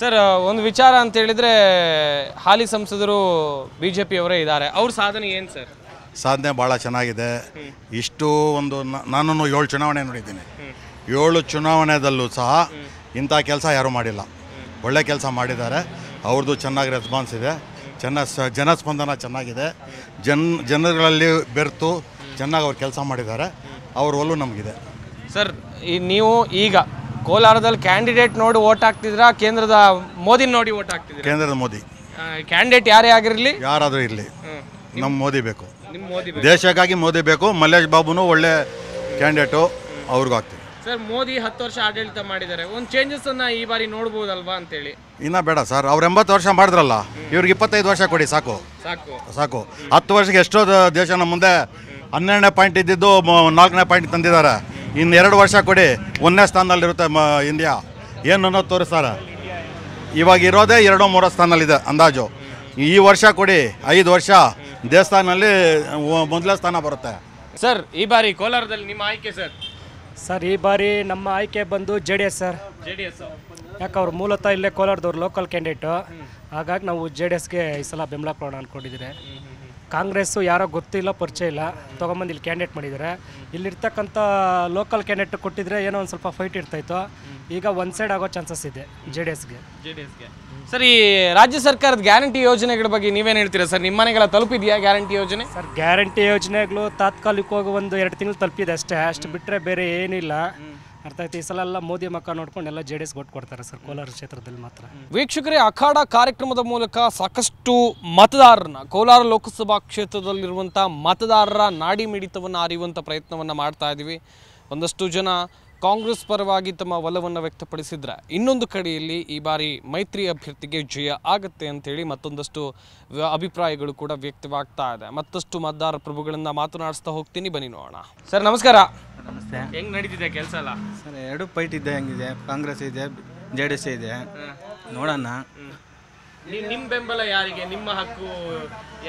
ಸರ್ ಒಂದು ವಿಚಾರ ಅಂತ ಹೇಳಿದ್ರೆ ಹಾಲಿ ಸಂಸದರು ಬಿ ಜೆ ಪಿಯವರೇ ಇದ್ದಾರೆ ಅವ್ರ ಸಾಧನೆ ಏನು ಸರ್ ಸಾಧನೆ ಭಾಳ ಚೆನ್ನಾಗಿದೆ ಇಷ್ಟು ಒಂದು ನಾನು ಏಳು ಚುನಾವಣೆ ನೋಡಿದ್ದೀನಿ ಏಳು ಚುನಾವಣೆದಲ್ಲೂ ಸಹ ಇಂಥ ಕೆಲಸ ಯಾರೂ ಮಾಡಿಲ್ಲ ಒಳ್ಳೆ ಕೆಲಸ ಮಾಡಿದ್ದಾರೆ ಅವ್ರದ್ದು ಚೆನ್ನಾಗಿ ರೆಸ್ಪಾನ್ಸ್ ಇದೆ ಜನ ಜನಸ್ಪಂದನ ಚೆನ್ನಾಗಿದೆ ಜನ ಜನಗಳಲ್ಲಿ ಬೆರೆತು ಚೆನ್ನಾಗಿ ಅವ್ರು ಕೆಲಸ ಮಾಡಿದ್ದಾರೆ ಅವ್ರ ಒಲವು ನಮಗಿದೆ ಸರ್ ಈ ನೀವು ಈಗ ಕೋಲಾರದಲ್ಲಿ ಕ್ಯಾಂಡಿಡೇಟ್ ನೋಡಿ ಓಟ್ ಹಾಕ್ತಿದ್ರ ಕೇಂದ್ರದ ಮೋದಿ ನೋಡಿ ಓಟ್ ಹಾಕ್ತಿದ್ರಾ ಕೇಂದ್ರದ ಮೋದಿ ಕ್ಯಾಂಡಿಡೇಟ್ ಯಾರೇ ಆಗಿರಲಿ ಯಾರಾದರೂ ಇರಲಿ ನಮ್ಮ ಮೋದಿ ಬೇಕು ನಿಮ್ಮ ಮೋದಿ ದೇಶಕ್ಕಾಗಿ ಮೋದಿ ಬೇಕು ಮಲ್ಲೇಶ್ ಬಾಬುನು ಒಳ್ಳೆ ಕ್ಯಾಂಡಿಡೇಟು ಅವ್ರಿಗೂ ಆಗ್ತೀವಿ ಸರ್ ಮೋದಿ ಹತ್ತು ವರ್ಷ ಆಡಳಿತ ಮಾಡಿದ್ದಾರೆ ಒಂದು ಚೇಂಜಸ್ ಅನ್ನ ಈ ಬಾರಿ ನೋಡ್ಬೋದಲ್ವಾ ಅಂತೇಳಿ ಇನ್ನ ಬೇಡ ಸರ್ ಅವ್ರು ಎಂಬತ್ತು ವರ್ಷ ಮಾಡಿದ್ರಲ್ಲ ಇವ್ರಿಗೆ ಇಪ್ಪತ್ತೈದು ವರ್ಷ ಕೊಡಿ ಸಾಕು ಸಾಕು ಸಾಕು ಹತ್ತು ವರ್ಷಕ್ಕೆ ಎಷ್ಟೋ ದೇಶ ನಮ್ಮ ಮುಂದೆ ಹನ್ನೆರಡನೇ ಪಾಯಿಂಟ್ ಇದ್ದಿದ್ದು ನಾಲ್ಕನೇ ಪಾಯಿಂಟ್ ತಂದಿದ್ದಾರೆ ಇನ್ನು ಎರಡು ವರ್ಷ ಕೊಡಿ ಒಂದನೇ ಸ್ಥಾನದಲ್ಲಿರುತ್ತೆ ಮ ಇಂಡಿಯಾ ಏನು ಅನ್ನೋದು ತೋರಿಸ್ತಾರೆ ಇವಾಗ ಇರೋದೇ ಎರಡೋ ಮೂರೋ ಸ್ಥಾನದಲ್ಲಿದೆ ಅಂದಾಜು ಈ ವರ್ಷ ಕೊಡಿ ಐದು ವರ್ಷ ದೇವಸ್ಥಾನದಲ್ಲಿ ಮೊದಲನೇ ಸ್ಥಾನ ಬರುತ್ತೆ ಸರ್ ಈ ಬಾರಿ ಕೋಲಾರದಲ್ಲಿ ನಿಮ್ಮ ಆಯ್ಕೆ ಸರ್ ಸರ್ ಈ ಬಾರಿ ನಮ್ಮ ಆಯ್ಕೆ ಬಂದು J D S sir J D S ಯಾಕೆ ಅವ್ರ ಮೂಲತಃ ಇಲ್ಲೇ ಕೋಲಾರದವ್ರು ಲೋಕಲ್ ಕ್ಯಾಂಡಿಡೇಟು ಹಾಗಾಗಿ ನಾವು ಜೆ ಡಿ ಎಸ್ಗೆ ಈ ಸಲ ಬೆಂಬಲ ಕೊಡೋಣ ಅಂದ್ಕೊಂಡಿದ್ದೀರಿ ಕಾಂಗ್ರೆಸ್ಸು ಯಾರೋ ಗೊತ್ತಿಲ್ಲ ಪರಿಚಯ ಇಲ್ಲ ತೊಗೊಂಬಂದು ಇಲ್ಲಿ ಕ್ಯಾಂಡಿಡೇಟ್ ಮಾಡಿದ್ದಾರೆ ಇಲ್ಲಿರ್ತಕ್ಕಂಥ ಲೋಕಲ್ ಕ್ಯಾಂಡಿಡೇಟ್ ಕೊಟ್ಟಿದ್ರೆ ಏನೋ ಒಂದು ಸ್ವಲ್ಪ ಫೈಟ್ ಇರ್ತಾಯಿತ್ತು ಈಗ ಒನ್ ಸೈಡ್ ಆಗೋ ಚಾನ್ಸಸ್ ಇದೆ ಜೆ ಡಿ ಎಸ್ಗೆ ಜೆ ಡಿ ಎಸ್ಗೆ ಸರ್ ಈ ರಾಜ್ಯ ಸರ್ಕಾರದ ಗ್ಯಾರಂಟಿ ಯೋಜನೆಗಳ ಬಗ್ಗೆ ನೀವೇನು ಹೇಳ್ತೀರಾ ಸರ್ ನಿಮ್ಮ ಮನೆಗೆಲ್ಲ ತಲುಪಿದೆಯಾ ಗ್ಯಾರಂಟಿ ಯೋಜನೆ ಸರ್ ಗ್ಯಾರಂಟಿ ಯೋಜನೆಗಳು ತಾತ್ಕಾಲಿಕವಾಗಿ ಒಂದು ಎರಡು ತಿಂಗಳು ತಲುಪಿದೆ ಅಷ್ಟೇ ಅಷ್ಟು ಬಿಟ್ಟರೆ ಬೇರೆ ಏನಿಲ್ಲ ಅರ್ಥ ಆಯ್ತು ಈ ಸಲ ಎಲ್ಲ ಮೋದಿ ಮಕ್ಕ ನೋಡ್ಕೊಂಡು ಎಲ್ಲ ಜೆ ಡಿ ಎಸ್ ಕೊಡ್ತಾರೆ ಸರ್ ಕೋಲಾರ ಕ್ಷೇತ್ರದಲ್ಲಿ ಮಾತ್ರ ವೀಕ್ಷಕರೇ ಅಖಾಡ ಕಾರ್ಯಕ್ರಮದ ಮೂಲಕ ಸಾಕಷ್ಟು ಮತದಾರರನ್ನ ಕೋಲಾರ ಲೋಕಸಭಾ ಕ್ಷೇತ್ರದಲ್ಲಿರುವಂಥ ಮತದಾರರ ನಾಡಿ ಮಿಡಿತವನ್ನು ಅರಿಯುವಂಥ ಪ್ರಯತ್ನವನ್ನು ಮಾಡ್ತಾ ಇದ್ದೀವಿ ಒಂದಷ್ಟು ಜನ ಕಾಂಗ್ರೆಸ್ ಪರವಾಗಿ ತಮ್ಮ ಒಲವನ್ನು ವ್ಯಕ್ತಪಡಿಸಿದ್ರೆ ಇನ್ನೊಂದು ಕಡೆಯಲ್ಲಿ ಈ ಬಾರಿ ಮೈತ್ರಿ ಅಭ್ಯರ್ಥಿಗೆ ಜಯ ಆಗತ್ತೆ ಅಂತೇಳಿ ಮತ್ತೊಂದಷ್ಟು ಅಭಿಪ್ರಾಯಗಳು ಕೂಡ ವ್ಯಕ್ತವಾಗ್ತಾ ಇದೆ ಮತ್ತಷ್ಟು ಮತದಾರ ಪ್ರಭುಗಳನ್ನ ಮಾತನಾಡಿಸ್ತಾ ಹೋಗ್ತೀನಿ ಬನ್ನಿ ನೋಡೋಣ ಸರ್ ನಮಸ್ಕಾರ ನಮಸ್ತೆ ಹೆಂಗ್ ನಡೀತಿದೆ ಕೆಲಸ ಎಲ್ಲ ಸರ್ ಎರಡು ಪೈಟ್ ಇದೆ ಹೆಂಗಿದೆ ಕಾಂಗ್ರೆಸ್ ಇದೆ ಜೆ ಡಿ ಎಸ್ ಇದೆ ನೋಡೋಣ ನಿಮ್ಮ ಬೆಂಬಲ ಯಾರಿಗೆ ನಿಮ್ಮ ಹಕ್ಕು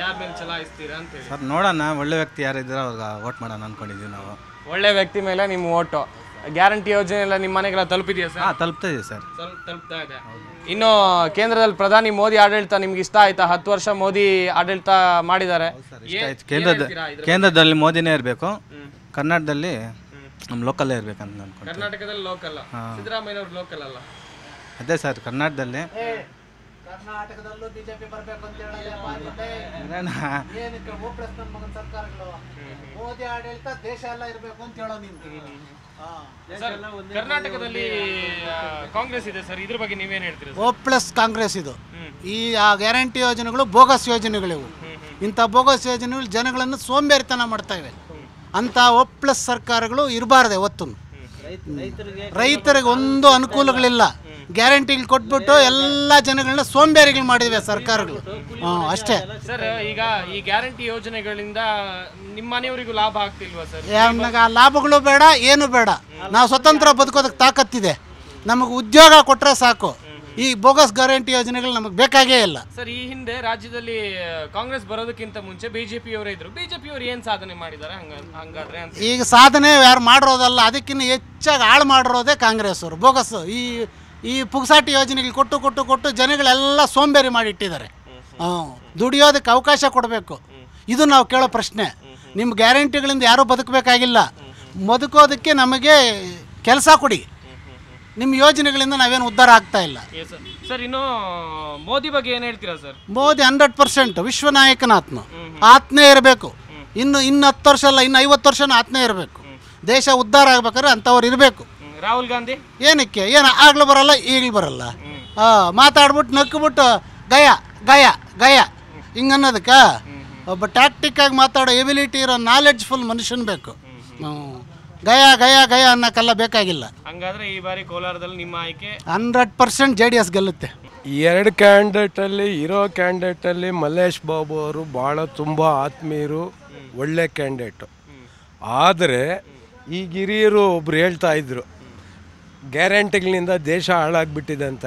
ಯಾರ ಮೇಲೆ ಚಲಾಯಿಸ್ತೀರಾ ಅಂತ ಸರ್ ನೋಡೋಣ ಒಳ್ಳೆ ವ್ಯಕ್ತಿ ಯಾರಿದ್ದೀರಾ ಅವ್ರಿಗೆ ವೋಟ್ ಮಾಡೋಣ ಅಂದ್ಕೊಂಡಿದ್ದೀವಿ ನಾವು ಒಳ್ಳೆ ವ್ಯಕ್ತಿ ಮೇಲೆ ನಿಮ್ಮ ಓಟು ಗ್ಯಾರಂಟಿ ಯೋಜನೆ ಎಲ್ಲ ನಿಮ್ಮ ಮನೆಗೆಲ್ಲ ತಲುಪಿದೆಯಾ ಸರ್ ತಲುಪ್ತಾ ಇದೆ ಸರ್ ತಲುಪ್ತಾ ಇದೆ ಇನ್ನು ಕೇಂದ್ರದಲ್ಲಿ ಪ್ರಧಾನಿ ಮೋದಿ ಆಡಳಿತ ನಿಮ್ಗೆ ಇಷ್ಟ ಆಯ್ತಾ ಹತ್ತು ವರ್ಷ ಮೋದಿ ಆಡಳಿತ ಮಾಡಿದ್ದಾರೆ ಕೇಂದ್ರದ ಕೇಂದ್ರದಲ್ಲಿ ಮೋದಿನೇ ಇರಬೇಕು ಕರ್ನಾಟಕದಲ್ಲಿ ನಮ್ಮ ಲೋಕಲ್ ಇರಬೇಕಂತ ಕರ್ನಾಟಕದಲ್ಲಿ ಲೋಕಲ್ ಸಿದ್ದರಾಮಯ್ಯ ಅವ್ರು ಲೋಕಲ್ ಅಲ್ಲ ಅದೇ ಸರ್ ಕರ್ನಾಟಕದಲ್ಲಿ ಕರ್ನಾಟಕದಲ್ಲೂ ಬಿಜೆಪಿ ಬರಬೇಕು ಅಂತ ಹೇಳೋದು ಮೋದಿ ಆಡಳಿತ ದೇಶ ಎಲ್ಲ ಇರಬೇಕು ಅಂತ ಹೇಳೋ ನೀನು ಕರ್ನಾಟಕದಲ್ಲಿ ಕಾಂಗ್ರೆಸ್ ಇದೆ ಸರ್ ಬಗ್ಗೆ ಓ ಪ್ಲಸ್ ಕಾಂಗ್ರೆಸ್ ಇದು ಈ ಆ ಗ್ಯಾರಂಟಿ ಯೋಜನೆಗಳು ಬೋಗಸ್ ಯೋಜನೆಗಳಿವು ಇಂಥ ಬೋಗಸ್ ಯೋಜನೆಗಳು ಜನಗಳನ್ನು ಸೋಂಬೇರಿತನ ಮಾಡ್ತಾ ಇವೆ ಅಂತ ಓ ಪ್ಲಸ್ ಸರ್ಕಾರಗಳು ಇರಬಾರ್ದೆ ಒತ್ತು ರೈತರಿಗೆ ಒಂದು ಅನುಕೂಲಗಳಿಲ್ಲ ಗ್ಯಾರಂಟಿ ಕೊಟ್ಬಿಟ್ಟು ಎಲ್ಲ ಜನಗಳನ್ನ ಸೋಂಬೇರಿಗಳು ಮಾಡಿವೆ ಸರ್ಕಾರಗಳು ಅಷ್ಟೇ ಸರ್ ಈಗ ಈ ಗ್ಯಾರಂಟಿ ಯೋಜನೆಗಳಿಂದ ನಿಮ್ಮ ಮನೆಯವರಿಗೂ ಲಾಭ ಆಗ್ತಿಲ್ವಾ ಸರ್ ಲಾಭಗಳು ಬೇಡ ಏನು ಬೇಡ ನಾವು ಸ್ವತಂತ್ರ ಬದುಕೋದಕ್ಕೆ ತಾಕತ್ತಿದೆ ನಮಗೆ ಉದ್ಯೋಗ ಕೊಟ್ಟರೆ ಸಾಕು ಈ ಬೋಗಸ್ ಗ್ಯಾರಂಟಿ ಯೋಜನೆಗಳು ನಮಗೆ ಬೇಕಾಗೇ ಇಲ್ಲ ಸರ್ ಈ ಹಿಂದೆ ರಾಜ್ಯದಲ್ಲಿ ಕಾಂಗ್ರೆಸ್ ಬರೋದಕ್ಕಿಂತ ಮುಂಚೆ ಬಿಜೆಪಿಯವರೇ ಇದ್ರು ಅವರು ಏನು ಸಾಧನೆ ಮಾಡಿದ್ದಾರೆ ಹಂಗಾದ್ರೆ ಈಗ ಸಾಧನೆ ಯಾರು ಮಾಡಿರೋದಲ್ಲ ಅದಕ್ಕಿಂತ ಹೆಚ್ಚಾಗಿ ಹಾಳು ಮಾಡಿರೋದೇ ಕಾಂಗ್ರೆಸ್ ಅವರು ಬೋಗಸ್ ಈ ಈ ಪುಗ್ಸಾಟಿ ಯೋಜನೆಗೆ ಕೊಟ್ಟು ಕೊಟ್ಟು ಕೊಟ್ಟು ಜನಗಳೆಲ್ಲ ಸೋಂಬೇರಿ ಮಾಡಿಟ್ಟಿದ್ದಾರೆ ದುಡಿಯೋದಕ್ಕೆ ಅವಕಾಶ ಕೊಡಬೇಕು ಇದು ನಾವು ಕೇಳೋ ಪ್ರಶ್ನೆ ನಿಮ್ಮ ಗ್ಯಾರಂಟಿಗಳಿಂದ ಯಾರೂ ಬದುಕಬೇಕಾಗಿಲ್ಲ ಬದುಕೋದಕ್ಕೆ ನಮಗೆ ಕೆಲಸ ಕೊಡಿ ನಿಮ್ಮ ಯೋಜನೆಗಳಿಂದ ನಾವೇನು ಉದ್ಧಾರ ಆಗ್ತಾ ಇಲ್ಲ ಸರ್ ಇನ್ನು ಮೋದಿ ಬಗ್ಗೆ ಏನು ಹೇಳ್ತೀರಾ ಸರ್ ಮೋದಿ ಹಂಡ್ರೆಡ್ ಪರ್ಸೆಂಟ್ ವಿಶ್ವನಾಯಕನ ಆತ್ಮ ಆತ್ನೇ ಇರಬೇಕು ಇನ್ನು ಇನ್ನು ಹತ್ತು ವರ್ಷ ಅಲ್ಲ ಇನ್ನು ಐವತ್ತು ವರ್ಷನೂ ಆತ್ನೇ ಇರಬೇಕು ದೇಶ ಉದ್ಧಾರ ಆಗ್ಬೇಕಾದ್ರೆ ಅಂಥವ್ರು ಇರಬೇಕು ರಾಹುಲ್ ಗಾಂಧಿ ಏನಕ್ಕೆ ಏನ ಆಗ್ಲೂ ಬರಲ್ಲ ಈಗಲೂ ಬರಲ್ಲ ಮಾತಾಡ್ಬಿಟ್ಟು ನಕ್ಬಿಟ್ಟು ಗಯ ಗಯ ಗಯ ಅನ್ನೋದಕ್ಕೆ ಒಬ್ಬ ಆಗಿ ಮಾತಾಡೋ ಎಬಿಲಿಟಿ ಇರೋ ನಾಲೆಡ್ಜ್ ಫುಲ್ ಮನುಷ್ಯನ್ ಬೇಕು ಗಯ ಗಯ ಗಯ ಅನ್ನಕಲ್ಲ ಬೇಕಾಗಿಲ್ಲ ಹಂಗಾದ್ರೆ ಈ ಬಾರಿ ಕೋಲಾರದಲ್ಲಿ ನಿಮ್ಮ ಆಯ್ಕೆ hundred percent J D S ಗೆಲ್ಲುತ್ತೆ ಎರಡು ಅಲ್ಲಿ ಇರೋ ಅಲ್ಲಿ ಮಲ್ಲೇಶ್ ಬಾಬು ಅವರು ಬಹಳ ತುಂಬಾ ಆತ್ಮೀಯರು ಒಳ್ಳೆ ಕ್ಯಾಂಡಿಡೇಟ್ ಆದರೆ ಈಗ ಹಿರಿಯರು ಒಬ್ರು ಹೇಳ್ತಾ ಇದ್ರು ಗ್ಯಾರಂಟಿಗಳಿಂದ ದೇಶ ಹಾಳಾಗಿಬಿಟ್ಟಿದೆ ಅಂತ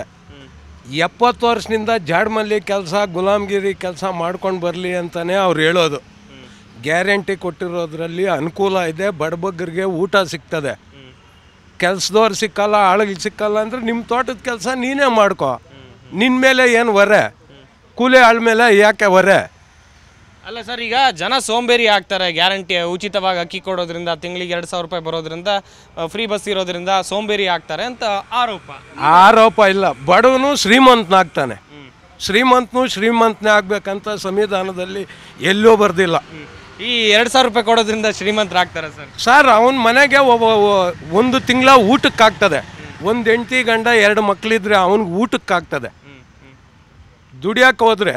ಎಪ್ಪತ್ತು ವರ್ಷದಿಂದ ಜಾಡ್ಮಲ್ಲಿ ಕೆಲಸ ಗುಲಾಮ್ಗಿರಿ ಕೆಲಸ ಮಾಡ್ಕೊಂಡು ಬರಲಿ ಅಂತಲೇ ಅವ್ರು ಹೇಳೋದು ಗ್ಯಾರಂಟಿ ಕೊಟ್ಟಿರೋದ್ರಲ್ಲಿ ಅನುಕೂಲ ಇದೆ ಬಡಬಗ್ಗರಿಗೆ ಊಟ ಸಿಗ್ತದೆ ಕೆಲಸದವ್ರು ಸಿಕ್ಕಲ್ಲ ಹಾಳಿಗೆ ಸಿಕ್ಕಲ್ಲ ಅಂದರೆ ನಿಮ್ಮ ತೋಟದ ಕೆಲಸ ನೀನೇ ಮಾಡ್ಕೋ ನಿನ್ನ ಮೇಲೆ ಏನು ಹೊರೆ ಕೂಲಿ ಆಳ ಮೇಲೆ ಯಾಕೆ ಹೊರೆ ಅಲ್ಲ ಸರ್ ಈಗ ಜನ ಸೋಂಬೇರಿ ಆಗ್ತಾರೆ ಗ್ಯಾರಂಟಿ ಉಚಿತವಾಗಿ ಅಕ್ಕಿ ಕೊಡೋದ್ರಿಂದ ತಿಂಗಳಿಗೆ ಎರಡು ಸಾವಿರ ರೂಪಾಯಿ ಬರೋದ್ರಿಂದ ಫ್ರೀ ಬಸ್ ಇರೋದ್ರಿಂದ ಸೋಂಬೇರಿ ಆಗ್ತಾರೆ ಅಂತ ಆರೋಪ ಆರೋಪ ಇಲ್ಲ ಬಡವನು ಶ್ರೀಮಂತನಾಗ್ತಾನೆ ಶ್ರೀಮಂತನು ಶ್ರೀಮಂತನೇ ಆಗ್ಬೇಕಂತ ಸಂವಿಧಾನದಲ್ಲಿ ಎಲ್ಲೂ ಬರ್ದಿಲ್ಲ ಈ ಎರಡು ಸಾವಿರ ರೂಪಾಯಿ ಕೊಡೋದ್ರಿಂದ ಶ್ರೀಮಂತರಾಗ್ತಾರೆ ಸರ್ ಸರ್ ಅವನ ಮನೆಗೆ ಒಬ್ಬ ಒಂದು ತಿಂಗಳ ಊಟಕ್ಕಾಗ್ತದೆ ಒಂದು ಎಂಟಿ ಗಂಡ ಎರಡು ಮಕ್ಕಳಿದ್ರೆ ಅವನಿಗೆ ಊಟಕ್ಕಾಗ್ತದೆ ದುಡಿಯೋಕೆ ಹೋದರೆ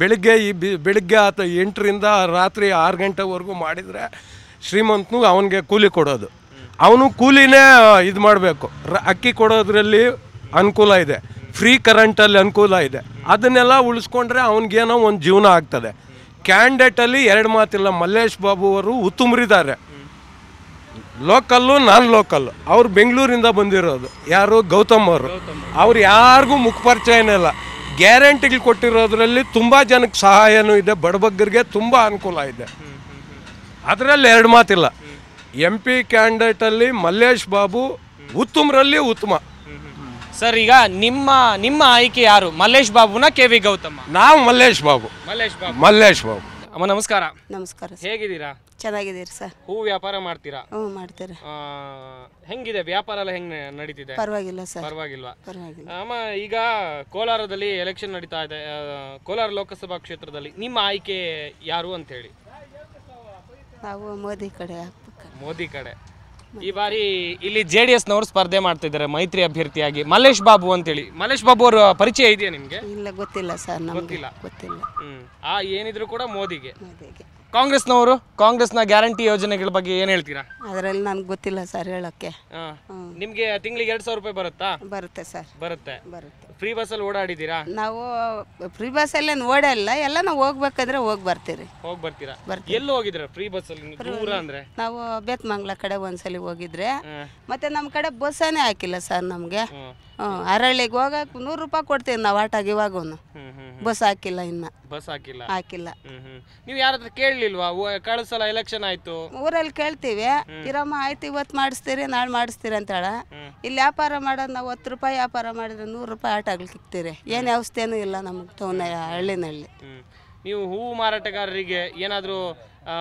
ಬೆಳಿಗ್ಗೆ ಈ ಬಿ ಬೆಳಿಗ್ಗೆ ಆತ ಎಂಟರಿಂದ ರಾತ್ರಿ ಆರು ಗಂಟೆವರೆಗೂ ಮಾಡಿದರೆ ಶ್ರೀಮಂತನು ಅವನಿಗೆ ಕೂಲಿ ಕೊಡೋದು ಅವನು ಕೂಲಿನೇ ಇದು ಮಾಡಬೇಕು ಅಕ್ಕಿ ಕೊಡೋದ್ರಲ್ಲಿ ಅನುಕೂಲ ಇದೆ ಫ್ರೀ ಕರೆಂಟಲ್ಲಿ ಅನುಕೂಲ ಇದೆ ಅದನ್ನೆಲ್ಲ ಉಳಿಸ್ಕೊಂಡ್ರೆ ಅವನಿಗೇನೋ ಒಂದು ಜೀವನ ಆಗ್ತದೆ ಕ್ಯಾಂಡೇಟಲ್ಲಿ ಎರಡು ಮಾತಿಲ್ಲ ಮಲ್ಲೇಶ್ ಬಾಬು ಅವರು ಉತ್ತುಮರಿದ್ದಾರೆ ಲೋಕಲ್ಲು ನಾನ್ ಲೋಕಲ್ಲು ಅವ್ರು ಬೆಂಗಳೂರಿಂದ ಬಂದಿರೋದು ಯಾರು ಗೌತಮ್ ಅವರು ಅವ್ರು ಯಾರಿಗೂ ಮುಖಪರ್ಚಯ ಇಲ್ಲ ಗ್ಯಾರಂಟಿಗಳು ಕೊಟ್ಟಿರೋದ್ರಲ್ಲಿ ತುಂಬ ಜನಕ್ಕೆ ಸಹಾಯನೂ ಇದೆ ಬಡಬಗ್ಗರಿಗೆ ತುಂಬ ಅನುಕೂಲ ಇದೆ ಅದರಲ್ಲಿ ಎರಡು ಮಾತಿಲ್ಲ ಎಂ ಪಿ ಕ್ಯಾಂಡಿಡೇಟಲ್ಲಿ ಮಲ್ಲೇಶ್ ಬಾಬು ಉತ್ತಮರಲ್ಲಿ ಉತ್ತಮ ಸರ್ ಈಗ ನಿಮ್ಮ ನಿಮ್ಮ ಆಯ್ಕೆ ಯಾರು ಮಲ್ಲೇಶ್ ಬಾಬುನ ಕೆ ವಿ ಗೌತಮ್ ನಾವು ಮಲ್ಲೇಶ್ ಬಾಬು ಮಲ್ಲೇಶ್ ಬಾಬು ಮಲ್ಲೇಶ್ ಬಾಬು ಅಮ್ಮ ನಮಸ್ಕಾರ ನಮಸ್ಕಾರ ಹೇಗಿದ್ದೀರಾ ಚೆನ್ನಾಗಿದ್ದೀರಿ ಸರ್ ಹೂ ವ್ಯಾಪಾರ ಮಾಡ್ತೀರಾ ಹ್ಞೂ ಮಾಡ್ತೀರ ಹೆಂಗಿದೆ ವ್ಯಾಪಾರ ಎಲ್ಲ ಹೆಂಗ್ ನಡೀತಿದೆ ಪರವಾಗಿಲ್ಲ ಸರ್ ಪರವಾಗಿಲ್ಲ ಅಮ್ಮ ಈಗ ಕೋಲಾರದಲ್ಲಿ ಎಲೆಕ್ಷನ್ ನಡೀತಾ ಇದೆ ಕೋಲಾರ ಲೋಕಸಭಾ ಕ್ಷೇತ್ರದಲ್ಲಿ ನಿಮ್ಮ ಆಯ್ಕೆ ಯಾರು ಅಂತ ಹೇಳಿ ನಾವು ಮೋದಿ ಕಡೆ ಮೋದಿ ಕಡೆ ಈ ಬಾರಿ ಇಲ್ಲಿ ಜೆ ಡಿ ಎಸ್ನವರು ಸ್ಪರ್ಧೆ ಮಾಡ್ತಿದ್ದಾರೆ ಮೈತ್ರಿ ಅಭ್ಯರ್ಥಿಯಾಗಿ ಮಲ್ಲೇಶ್ ಬಾಬು ಅಂತೇಳಿ ಮಲ್ಲೇಶ್ ಬಾಬು ಅವರ ಪರಿಚಯ ಇದೆಯಾ ನಿಮಗೆ ಇಲ್ಲ ಗೊತ್ತಿಲ್ಲ ಸರ್ ಗೊತ್ತಿಲ್ಲ. ಗೊತ್ತಿಲ್ಲ ಹ್ಮ್ ಆ ಏನಿದ್ರು ಕೂಡ ಮೋದಿಗೆ ಮೋದಿಗೆ ಕಾಂಗ್ರೆಸ್ನವರು ಕಾಂಗ್ರೆಸ್ನ ಗ್ಯಾರಂಟಿ ಯೋಜನೆಗಳ ಬಗ್ಗೆ ಏನು ಹೇಳ್ತೀರಾ ಅದರಲ್ಲಿ ನನ್ಗೆ ಗೊತ್ತಿಲ್ಲ ಸರ್ ಹೇಳಕ್ಕೆ ನಿಮಗೆ ತಿಂಗಳಿಗೆ ಎರಡ್ ಸಾವಿರ ರೂಪಾಯಿ ಬರುತ್ತಾ ಬರುತ್ತೆ ಸರ್ ಬರುತ್ತೆ ಬರುತ್ತೆ ಫ್ರೀ ಬಸ್ ಅಲ್ಲಿ ಓಡಾಡಿದ್ದೀರಾ ನಾವು ಫ್ರೀ ಬಸ್ ಅಲ್ಲಿ ಓಡಲ್ಲ ಎಲ್ಲ ನಾವು ಹೋಗ್ಬೇಕಂದ್ರೆ ಹೋಗಿ ಬರ್ತೀರಿ ಹೋಗಿ ಬರ್ತೀರಾ ಎಲ್ಲಿ ಹೋಗಿದ್ರ ಫ್ರೀ ಅಲ್ಲಿ ದೂರ ಅಂದ್ರೆ ನಾವು ಬೇತ್ಮಂಗ್ಲ ಕಡೆ ಒಂದ್ಸಲಿ ಹೋಗಿದ್ರೆ ಮತ್ತೆ ನಮ್ಮ ಕಡೆ ಅನ್ನೇ ಹಾಕಿಲ್ಲ ಸರ್ ನಮ್ಗೆ ಅರಳಿಗೆ ಹೋಗಕ್ಕೆ ನೂರು ರೂಪಾಯಿ ಕೊಡ್ತೀವಿ ನಾವು ಆಟಾಗಿ ಇವಾಗೂ ಬಸ್ ಹಾಕಿಲ್ಲ ಇನ್ನ ಬಸ್ ಹಾಕಿಲ್ಲ ಹಾಕಿಲ್ಲ ನೀವು ಯಾರಾದ್ರೂ ಕೇಳಲಿಲ್ವಾ ಕಳಸಲ ಸಲ ಎಲೆಕ್ಷನ್ ಆಯ್ತು ಊರಲ್ಲಿ ಕೇಳ್ತೀವಿ ಇರಮ್ಮ ಆಯ್ತು ಇವತ್ತು ಮಾಡಿಸ್ತೀರಿ ನಾಳೆ ಮಾಡಿಸ್ತೀರಿ ಅಂತಾಳ ಇಲ್ಲಿ ವ್ಯಾಪಾರ ಮಾಡೋದು ನಾವು ಹತ್ತು ರೂಪಾಯಿ ವ್ಯಾಪಾರ ಮಾಡಿದ್ರೆ ನೂರು ರೂಪಾಯಿ ಆಟ ತಗ್ಲಿಕ್ತಿರಿ ಏನು ವ್ಯವಸ್ಥೆನೂ ಇಲ್ಲ ನಮಗೆ ಟೌನ್ ಹಳ್ಳಿನಲ್ಲಿ ನೀವು ಹೂವು ಮಾರಾಟಗಾರರಿಗೆ ಏನಾದರೂ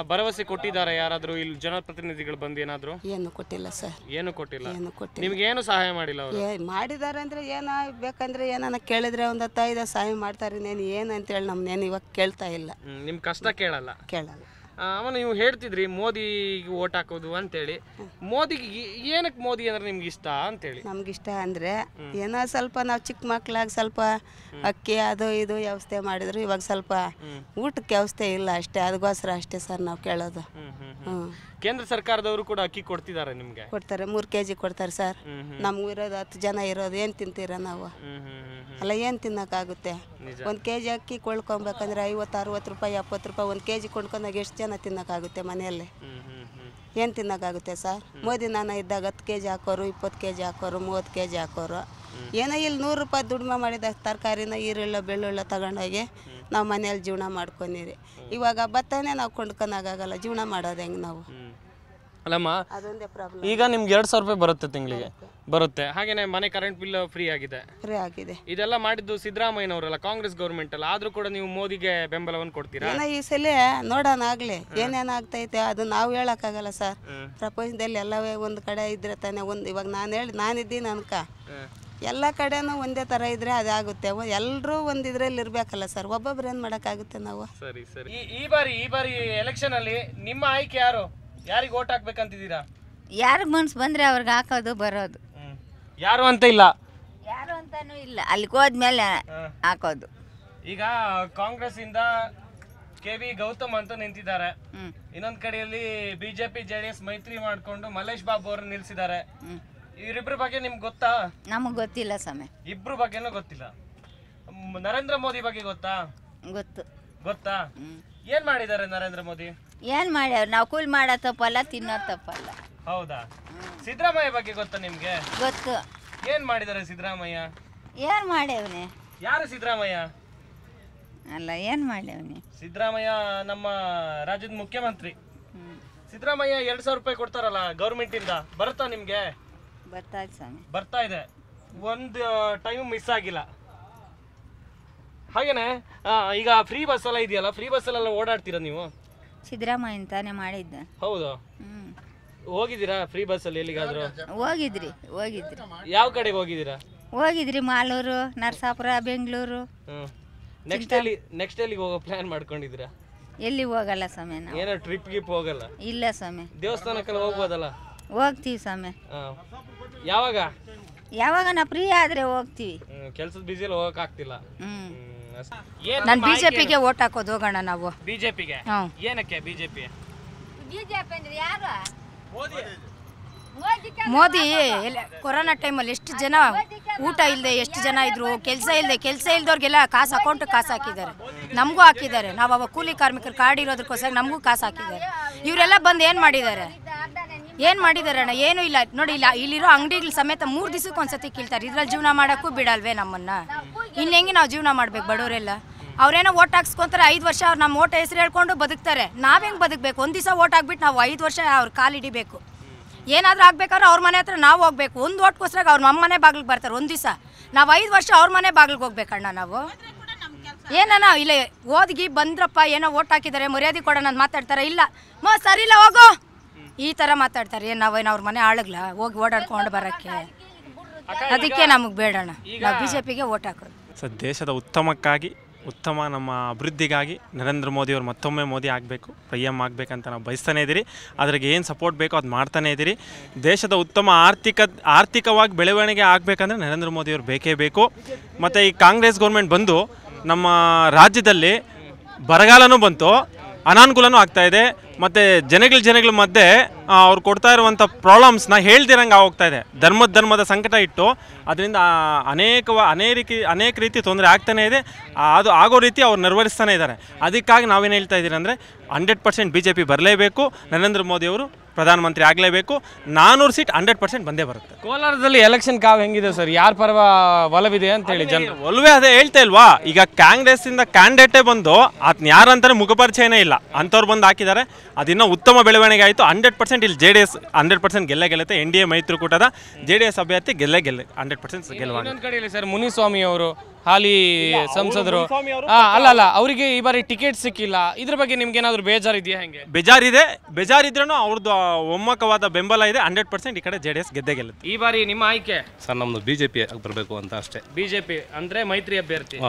ಭರವಸೆ ಕೊಟ್ಟಿದ್ದಾರೆ ಯಾರಾದರೂ ಇಲ್ಲಿ ಜನಪ್ರತಿನಿಧಿಗಳು ಬಂದು ಏನಾದರೂ ಏನು ಕೊಟ್ಟಿಲ್ಲ ಸರ್ ಏನು ಕೊಟ್ಟಿಲ್ಲ ಏನು ಕೊಟ್ಟಿಲ್ಲ ನಿಮ್ಗೆ ಏನು ಸಹಾಯ ಮಾಡಿಲ್ಲ ಅವರು ಏ- ಮಾಡಿದ್ದಾರೆ ಅಂದರೆ ಏನಾಗಬೇಕಂದ್ರೆ ಬೇಕಂದ್ರೆ ಏನಾನ ಕೇಳಿದ್ರೆ ಒಂದು ಹತ್ತೈದು ಸಹಾಯ ಮಾಡ್ತಾರೆ ನೀನು ಏನು ಅಂತೇಳಿ ನಮ್ಮನ್ನೇನು ಇವಾಗ ಕೇಳ್ತಾ ಇಲ್ಲ ನಿಮ್ಮ ಕಷ್ಟ ಕೇಳಲ್ಲ ಕೇಳಲ್ಲ ಅವನು ನೀವು ಹೇಳ್ತಿದ್ರಿ ಮೋದಿಗೆ ಓಟ್ ಹಾಕೋದು ಅಂತೇಳಿ ಮೋದಿಗೆ ಏನಕ್ಕೆ ಮೋದಿ ಅಂದ್ರೆ ನಿಮ್ಗೆ ಇಷ್ಟ ಅಂತೇಳಿ ನಮ್ಗೆ ಇಷ್ಟ ಅಂದರೆ ಏನೋ ಸ್ವಲ್ಪ ನಾವು ಚಿಕ್ಕ ಮಕ್ಕಳಾಗಿ ಸ್ವಲ್ಪ ಅಕ್ಕಿ ಅದು ಇದು ವ್ಯವಸ್ಥೆ ಮಾಡಿದ್ರು ಇವಾಗ ಸ್ವಲ್ಪ ಊಟಕ್ಕೆ ವ್ಯವಸ್ಥೆ ಇಲ್ಲ ಅಷ್ಟೇ ಅದಕ್ಕೋಸ್ಕರ ಅಷ್ಟೇ ಸರ್ ನಾವು ಕೇಳೋದು ಹ್ಞೂ ಕೇಂದ್ರ ಸರ್ಕಾರದವರು ಕೂಡ ಅಕ್ಕಿ ಕೊಡ್ತಿದ್ದಾರೆ ನಿಮ್ಗೆ ಕೊಡ್ತಾರೆ ಮೂರು ಕೆ ಜಿ ಕೊಡ್ತಾರೆ ಸರ್ ನಮ್ಗೆ ಇರೋದು ಹತ್ತು ಜನ ಇರೋದು ಏನು ತಿಂತೀರ ನಾವು ಅಲ್ಲ ಏನು ತಿನ್ನೋಕ್ಕಾಗುತ್ತೆ ಒಂದು ಕೆ ಜಿ ಅಕ್ಕಿ ಕೊಳ್ಕೊಬೇಕಂದ್ರೆ ಐವತ್ತು ಅರವತ್ತು ರೂಪಾಯಿ ಎಪ್ಪತ್ತು ರೂಪಾಯಿ ಒಂದ್ ಕೆ ಜಿ ಕೊಂಡ್ಕೊಂಡಾಗ ಎಷ್ಟು ಜನ ತಿನ್ನಕಾಗುತ್ತೆ ಮನೆಯಲ್ಲಿ ಏನು ತಿನ್ನಕಾಗುತ್ತೆ ಸರ್ ಮೋದಿ ನಾನು ಇದ್ದಾಗ ಹತ್ತು ಕೆ ಜಿ ಹಾಕೋರು ಇಪ್ಪತ್ತು ಕೆ ಜಿ ಹಾಕೋರು ಮೂವತ್ತು ಕೆ ಜಿ ಹಾಕೋರು ಏನೋ ಇಲ್ಲಿ ನೂರು ರೂಪಾಯಿ ದುಡಿಮೆ ಮಾಡಿದಾಗ ತರಕಾರಿನ ಈರುಳ್ಳ ಬೆಳ್ಳುಳ್ಳ ತಗೊಂಡೋಗಿ ನಾವು ಮನೇಲಿ ಜೀವನ ಮಾಡ್ಕೊಂಡಿರಿ ಇವಾಗ ಭತ್ತನೇ ನಾವು ಕೊಂಡ್ಕೊಳಕ್ಕಾಗಲ್ಲ ಜೀವನ ಮಾಡೋದು ಹೆಂಗೆ ನಾವು ಅಲ್ಲಮ್ಮ ಅದೊಂದೇ ಪ್ರಾಬ್ಲಮ್ ಈಗ ನಿಮ್ಗೆ ಎರಡು ಸಾವಿರ ರೂಪಾಯಿ ಬರುತ್ತೆ ತಿಂಗಳಿಗೆ ಬರುತ್ತೆ ಹಾಗೇನೆ ಮನೆ ಕರೆಂಟ್ ಬಿಲ್ ಫ್ರೀ ಆಗಿದೆ ಫ್ರೀ ಆಗಿದೆ ಇದೆಲ್ಲ ಮಾಡಿದ್ದು ಸಿದ್ದರಾಮಯ್ಯನವರಲ್ಲ ಕಾಂಗ್ರೆಸ್ ಗೌರ್ಮೆಂಟ್ ಅಲ್ಲ ಆದ್ರೂ ಕೂಡ ನೀವು ಮೋದಿಗೆ ಬೆಂಬಲವನ್ನು ಕೊಡ್ತೀರಾ ಈ ಸಲ ನೋಡೋಣ ಆಗ್ಲಿ ಏನೇನಾಗ್ತೈತೆ ಅದು ನಾವು ಹೇಳಕ್ಕಾಗಲ್ಲ ಸರ್ ಪ್ರಪಂಚದಲ್ಲಿ ಎಲ್ಲವೇ ಒಂದು ಕಡೆ ಇದ್ರೆ ತಾನೇ ಒಂದು ಇವಾಗ ನಾನು ಹೇಳಿ ನಾನಿದ್ದೀನಿ ಅನ್ಕ ಎಲ್ಲ ಕಡೆನೂ ಒಂದೇ ಥರ ಇದ್ರೆ ಅದಾಗುತ್ತೆ ಎಲ್ಲರೂ ಒಂದು ಇದ್ರಲ್ಲಿ ಇರಬೇಕಲ್ಲ ಸರ್ ಒಬ್ಬೊಬ್ರು ಏನು ಮಾಡೋಕ್ಕಾಗುತ್ತೆ ನಾವು ಸರಿ ಸರಿ ಈ- ಬಾರಿ ಈ ಬಾರಿ ಎಲೆಕ್ಷನ್ ಅಲ್ಲಿ ನಿಮ್ಮ ಆಯ್ಕೆ ಯಾರು ಯಾರಿಗೆ ಓಟ್ ಹಾಕ್ಬೇಕಂತಿದ್ದೀರಾ ಯಾರಿಗೆ ಮನ್ಸು ಬಂದರೆ ಅವ್ರಿಗೆ ಹಾಕೋದು ಬರೋದು ಯಾರು ಅಂತ ಇಲ್ಲ ಯಾರು ಅಂತಾನೂ ಇಲ್ಲ ಅಲ್ಲಿಗೆ ಹೋದ್ಮೇಲೆ ಹಾಕೋದು ಈಗ ಕಾಂಗ್ರೆಸ್ ಇಂದ ಕೆ ವಿ ಗೌತಮ್ ಅಂತ ನಿಂತಿದ್ದಾರೆ ಇನ್ನೊಂದ್ ಕಡೆಯಲ್ಲಿ ಬಿಜೆಪಿ ಜೆಡಿಎಸ್ ಮೈತ್ರಿ ಮಾಡ್ಕೊಂಡು ಮಲ್ಲೇಶ್ ಬಾಬು ಅವ್ರನ್ನ ನಿಲ್ಸಿದ್ದಾರೆ ಇವರಿಬ್ಬರ ಬಗ್ಗೆ ನಿಮ್ಗೆ ಗೊತ್ತಾ ನಮಗೆ ಗೊತ್ತಿಲ್ಲ ಸ್ವಾಮಿ ಇಬ್ರ ಬಗ್ಗೆನೂ ಗೊತ್ತಿಲ್ಲ ನರೇಂದ್ರ ಮೋದಿ ಬಗ್ಗೆ ಗೊತ್ತಾ ಗೊತ್ತು ಗೊತ್ತಾ ಏನ್ ಮಾಡಿದ್ದಾರೆ ನರೇಂದ್ರ ಮೋದಿ ಏನು ಮಾಡ್ಯಾವ ನಾವು ಕೂಲ್ ಮಾಡೋ ತಪ್ಪಲ್ಲ ತಿನ್ನೋ ತಪ್ಪಲ್ಲ ಹೌದಾ ಸಿದ್ದರಾಮಯ್ಯ ಬಗ್ಗೆ ಗೊತ್ತಾ ನಿಮ್ಗೆ ಗೊತ್ತು ಏನ್ ಮಾಡಿದ್ದಾರೆ ಸಿದ್ದರಾಮಯ್ಯ ಏನು ಮಾಡ್ಯವನೇ ಯಾರು ಸಿದ್ದರಾಮಯ್ಯ ಅಲ್ಲ ಏನು ಮಾಡ್ಯವನಿ ಸಿದ್ದರಾಮಯ್ಯ ನಮ್ಮ ರಾಜ್ಯದ ಮುಖ್ಯಮಂತ್ರಿ ಸಿದ್ದರಾಮಯ್ಯ ಎರಡು ಸಾವಿರ ರೂಪಾಯಿ ಕೊಡ್ತಾರಲ್ಲ ಗೌರ್ಮೆಂಟ್ ಇಂದ ಬರುತ್ತಾ ನಿಮಗೆ ಬರ್ತಾ ಇದೆ ಸ್ವಾಮಿ ಬರ್ತಾ ಇದೆ ಒಂದು ಟೈಮ್ ಮಿಸ್ ಆಗಿಲ್ಲ ಹಾಗೇನೇ ಈಗ ಫ್ರೀ ಬಸ್ ಎಲ್ಲ ಇದೆಯಲ್ಲ ಫ್ರೀ ಬಸ್ ಬಸ್ಸಲ್ಲೆಲ್ಲ ಓಡಾಡ್ತೀರಾ ನೀವು ಸಿದ್ದರಾಮಯ್ಯ ತಾನೇ ಮಾಡಿದ್ದ ಹೌದು ಹೋಗಿದ್ದೀರಾ ಫ್ರೀ ಅಲ್ಲಿ ಎಲ್ಲಿಗಾದ್ರೂ ಹೋಗಿದ್ರಿ ಹೋಗಿದ್ರಿ ಯಾವ ಕಡೆಗೆ ಹೋಗಿದ್ದೀರಾ ಹೋಗಿದ್ರಿ ಮಾಲೂರು ನರಸಾಪುರ ಬೆಂಗಳೂರು ನೆಕ್ಸ್ಟ್ ಅಲ್ಲಿ ನೆಕ್ಸ್ಟ್ ಎಲ್ಲಿಗೆ ಹೋಗೋ ಪ್ಲಾನ್ ಮಾಡ್ಕೊಂಡಿದ್ದೀರಾ ಎಲ್ಲಿ ಹೋಗಲ್ಲ ಸ್ವಾಮಿ ಏನೋ ಟ್ರಿಪ್ ಗಿಪ್ ಹೋಗಲ್ಲ ಇಲ್ಲ ಸ್ವಾಮಿ ದೇವಸ್ಥಾನಕ್ಕೆಲ್ಲ ಹೋಗ್ಬೋದಲ್ಲ ಹೋಗ್ತೀವಿ ಸ್ವಾಮಿ ಹಾಂ ಯಾವಾಗ ಯಾವಾಗ ನಾ ಫ್ರೀ ಆದ್ರೆ ಹೋಗ್ತೀವಿ ಕೆಲಸದ ಬಿಜಿ ಹೋಗಕ್ ನಾನು ಬಿ ಓಟ್ ಹಾಕೋದು ಹೋಗೋಣ ನಾವು ಬಿಜೆಪಿಗೆ ಏನಕ್ಕೆ ಬಿಜೆಪಿ ಮೋದಿ ಮೋದಿ ಕೊರೋನಾ ಟೈಮಲ್ಲಿ ಎಷ್ಟು ಜನ ಊಟ ಇಲ್ಲದೆ ಎಷ್ಟು ಜನ ಇದ್ರು ಕೆಲಸ ಇಲ್ಲದೆ ಕೆಲಸ ಇಲ್ದವ್ರಿಗೆಲ್ಲ ಕಾಸು ಅಕೌಂಟ್ ಕಾಸು ಹಾಕಿದ್ದಾರೆ ನಮಗೂ ಹಾಕಿದ್ದಾರೆ ನಾವು ಅವಾಗ ಕೂಲಿ ಕಾರ್ಮಿಕರು ಕಾರ್ಡ್ ಇರೋದಕ್ಕೋಸ್ಕರ ನಮಗೂ ಕಾಸು ಹಾಕಿದ್ದಾರೆ ಇವರೆಲ್ಲ ಬಂದು ಏನು ಮಾಡಿದ್ದಾರೆ ಏನು ಮಾಡಿದಾರೆ ಅಣ್ಣ ಏನೂ ಇಲ್ಲ ನೋಡಿ ಇಲ್ಲ ಇಲ್ಲಿರೋ ಅಂಗಡಿಗಳ ಸಮೇತ ಮೂರು ದಿವಸಕ್ಕೆ ಒಂದ್ಸತಿ ಕೀಳ್ತಾರೆ ಇದ್ರಲ್ಲಿ ಜೀವನ ಮಾಡೋಕ್ಕೂ ಬಿಡಲ್ವೇ ನಮ್ಮನ್ನು ಇನ್ನು ಹೆಂಗೆ ನಾವು ಜೀವನ ಮಾಡ್ಬೇಕು ಬಡವರೆಲ್ಲ ಅವ್ರೇನೋ ಓಟ್ ಹಾಕ್ಸ್ಕೊತಾರೆ ಐದು ವರ್ಷ ಅವ್ರು ನಮ್ಮ ಓಟ ಹೆಸರು ಹೇಳ್ಕೊಂಡು ಬದುಕ್ತಾರೆ ನಾವೇಂಗೆ ಬದುಕಬೇಕು ಒಂದು ದಿವಸ ಓಟ್ ಹಾಕ್ಬಿಟ್ಟು ನಾವು ಐದು ವರ್ಷ ಅವ್ರ ಕಾಲು ಹಿಡಿಬೇಕು ಏನಾದರೂ ಆಗ್ಬೇಕಾದ್ರೆ ಅವ್ರ ಮನೆ ಹತ್ರ ನಾವು ಹೋಗ್ಬೇಕು ಒಂದು ಓಟ್ಗೋಸ್ಕರ ಅವ್ರು ನಮ್ಮ ಮನೆ ಬಾಗಿಲಿಗೆ ಬರ್ತಾರೆ ಒಂದು ದಿವಸ ನಾವು ಐದು ವರ್ಷ ಅವ್ರ ಮನೆ ಬಾಗಿಲಿಗೆ ಹೋಗ್ಬೇಕಣ್ಣ ನಾವು ಏನಣ್ಣ ಇಲ್ಲ ಓದ್ಗಿ ಬಂದ್ರಪ್ಪ ಏನೋ ಓಟ್ ಹಾಕಿದ್ದಾರೆ ಮರ್ಯಾದೆ ಕೊಡೋಣ ಅಂತ ಮಾತಾಡ್ತಾರೆ ಇಲ್ಲ ಸರಿ ಇಲ್ಲ ಹೋಗೋ ಈ ಥರ ಮಾತಾಡ್ತಾರೆ ಏನು ನಾವೇನು ಅವ್ರ ಮನೆ ಆಳಗ್ಲ ಹೋಗಿ ಓಡಾಡ್ಕೊಂಡು ಬರಕ್ಕೆ ಅದಕ್ಕೆ ನಮಗೆ ಬೇಡಣ್ಣ ನಾವು ಬಿ ಓಟ್ ಹಾಕೋದು ಸರ್ ದೇಶದ ಉತ್ತಮಕ್ಕಾಗಿ ಉತ್ತಮ ನಮ್ಮ ಅಭಿವೃದ್ಧಿಗಾಗಿ ನರೇಂದ್ರ ಮೋದಿಯವರು ಮತ್ತೊಮ್ಮೆ ಮೋದಿ ಆಗಬೇಕು ಪಿ ಎಮ್ ಆಗಬೇಕಂತ ನಾವು ಬಯಸ್ತಾನೇ ಇದ್ದೀರಿ ಅದ್ರಿಗೆ ಏನು ಸಪೋರ್ಟ್ ಬೇಕೋ ಅದು ಮಾಡ್ತಾನೇ ಇದ್ದೀರಿ ದೇಶದ ಉತ್ತಮ ಆರ್ಥಿಕ ಆರ್ಥಿಕವಾಗಿ ಬೆಳವಣಿಗೆ ಆಗಬೇಕಂದ್ರೆ ನರೇಂದ್ರ ಮೋದಿಯವರು ಬೇಕೇ ಬೇಕು ಮತ್ತು ಈ ಕಾಂಗ್ರೆಸ್ ಗೌರ್ಮೆಂಟ್ ಬಂದು ನಮ್ಮ ರಾಜ್ಯದಲ್ಲಿ ಬರಗಾಲನೂ ಬಂತು ಅನಾನುಕೂಲನೂ ಆಗ್ತಾಯಿದೆ ಮತ್ತು ಜನಗಳ ಜನಗಳ ಮಧ್ಯೆ ಅವ್ರು ಕೊಡ್ತಾ ಇರುವಂಥ ಪ್ರಾಬ್ಲಮ್ಸ್ನ ಹೇಳ್ದಿರಂಗೆ ಹೋಗ್ತಾ ಇದೆ ಧರ್ಮದ ಧರ್ಮದ ಸಂಕಟ ಇಟ್ಟು ಅದರಿಂದ ಅನೇಕ ಅನೇಕ ಅನೇಕ ರೀತಿ ತೊಂದರೆ ಆಗ್ತಾನೇ ಇದೆ ಅದು ಆಗೋ ರೀತಿ ಅವ್ರು ನೆರವೇರಿಸ್ತಾನೆ ಇದ್ದಾರೆ ಅದಕ್ಕಾಗಿ ನಾವೇನು ಹೇಳ್ತಾ ಇದ್ದೀರಿ ಅಂದರೆ hundred percent B J P ಬರಲೇಬೇಕು ನರೇಂದ್ರ ಮೋದಿಯವರು ಪ್ರಧಾನಮಂತ್ರಿ ಆಗಲೇಬೇಕು ನಾನ್ನೂರು ಸೀಟ್ ಹಂಡ್ರೆಡ್ ಪರ್ಸೆಂಟ್ ಬಂದೇ ಬರುತ್ತೆ ಕೋಲಾರದಲ್ಲಿ ಎಲೆಕ್ಷನ್ ಕಾವು ಹೆಂಗಿದೆ ಸರ್ ಯಾರು ಪರವ ಒಲವಿದೆ ಅಂತ ಹೇಳಿ ಜನ ಒಲವೇ ಅದೇ ಹೇಳ್ತಾ ಇಲ್ವಾ ಈಗ ಕಾಂಗ್ರೆಸ್ಸಿಂದ ಕ್ಯಾಂಡಿಡೇಟೇ ಬಂದು ಅದನ್ನ ಯಾರಂತಾರೆ ಮುಖಪರಿಚಯನೇ ಇಲ್ಲ ಅಂಥವ್ರು ಬಂದು ಹಾಕಿದ್ದಾರೆ ಅದಿನ್ನೂ ಉತ್ತಮ ಬೆಳವಣಿಗೆ ಆಯಿತು ಹಂಡ್ರೆಡ್ ಪರ್ಸೆಂಟ್ ಇಲ್ಲಿ J D S hundred percent ಗೆಲ್ಲ ಗೆಲ್ಲತ್ತೆ ಎನ್ ಡಿ ಎ ಮೈತ್ರಿಕೂಟದ ಜೆ ಡಿ ಎಸ್ ಅಭ್ಯರ್ಥಿ ಗೆಲ್ಲೇ ಗೆಲ್ಲ ಹಂಡ್ರೆಡ್ ಪರ್ಸೆಂಟ್ ಗೆಲ್ಲುವ ಕಡೆ ಸರ್ ಮುನಿಸ್ವಾಮಿ ಅವರು ಹಾಲಿ ಸಂಸದರು ಅಲ್ಲ ಅಲ್ಲ ಅವರಿಗೆ ಈ ಬಾರಿ ಟಿಕೆಟ್ ಸಿಕ್ಕಿಲ್ಲ ಇದ್ರ ಬಗ್ಗೆ ನಿಮ್ಗೆ ಏನಾದ್ರು ಬೇಜಾರಿದೆಯಾ ಹೆಂಗೆ ಬೇಜಾರಿದೆ ಬೇಜಾರಿದ್ರೂ ಅವ್ರದ್ದು ಒಮ್ಮಕವಾದ ಬೆಂಬಲ ಇದೆ ಹಂಡ್ರೆಡ್ ಪರ್ಸೆಂಟ್ ಈ ಕಡೆ ಜೆ ಡಿ ಎಸ್ ಗೆಲ್ಲುತ್ತೆ ಈ ಬಾರಿ ನಿಮ್ಮ ಆಯ್ಕೆ ಸರ್ ನಮ್ದು ಬಿಜೆಪಿ ಬರಬೇಕು ಅಂತ ಅಷ್ಟೇ ಬಿಜೆಪಿ ಅಂದ್ರೆ ಮೈತ್ರಿ ಅಭ್ಯರ್ಥಿ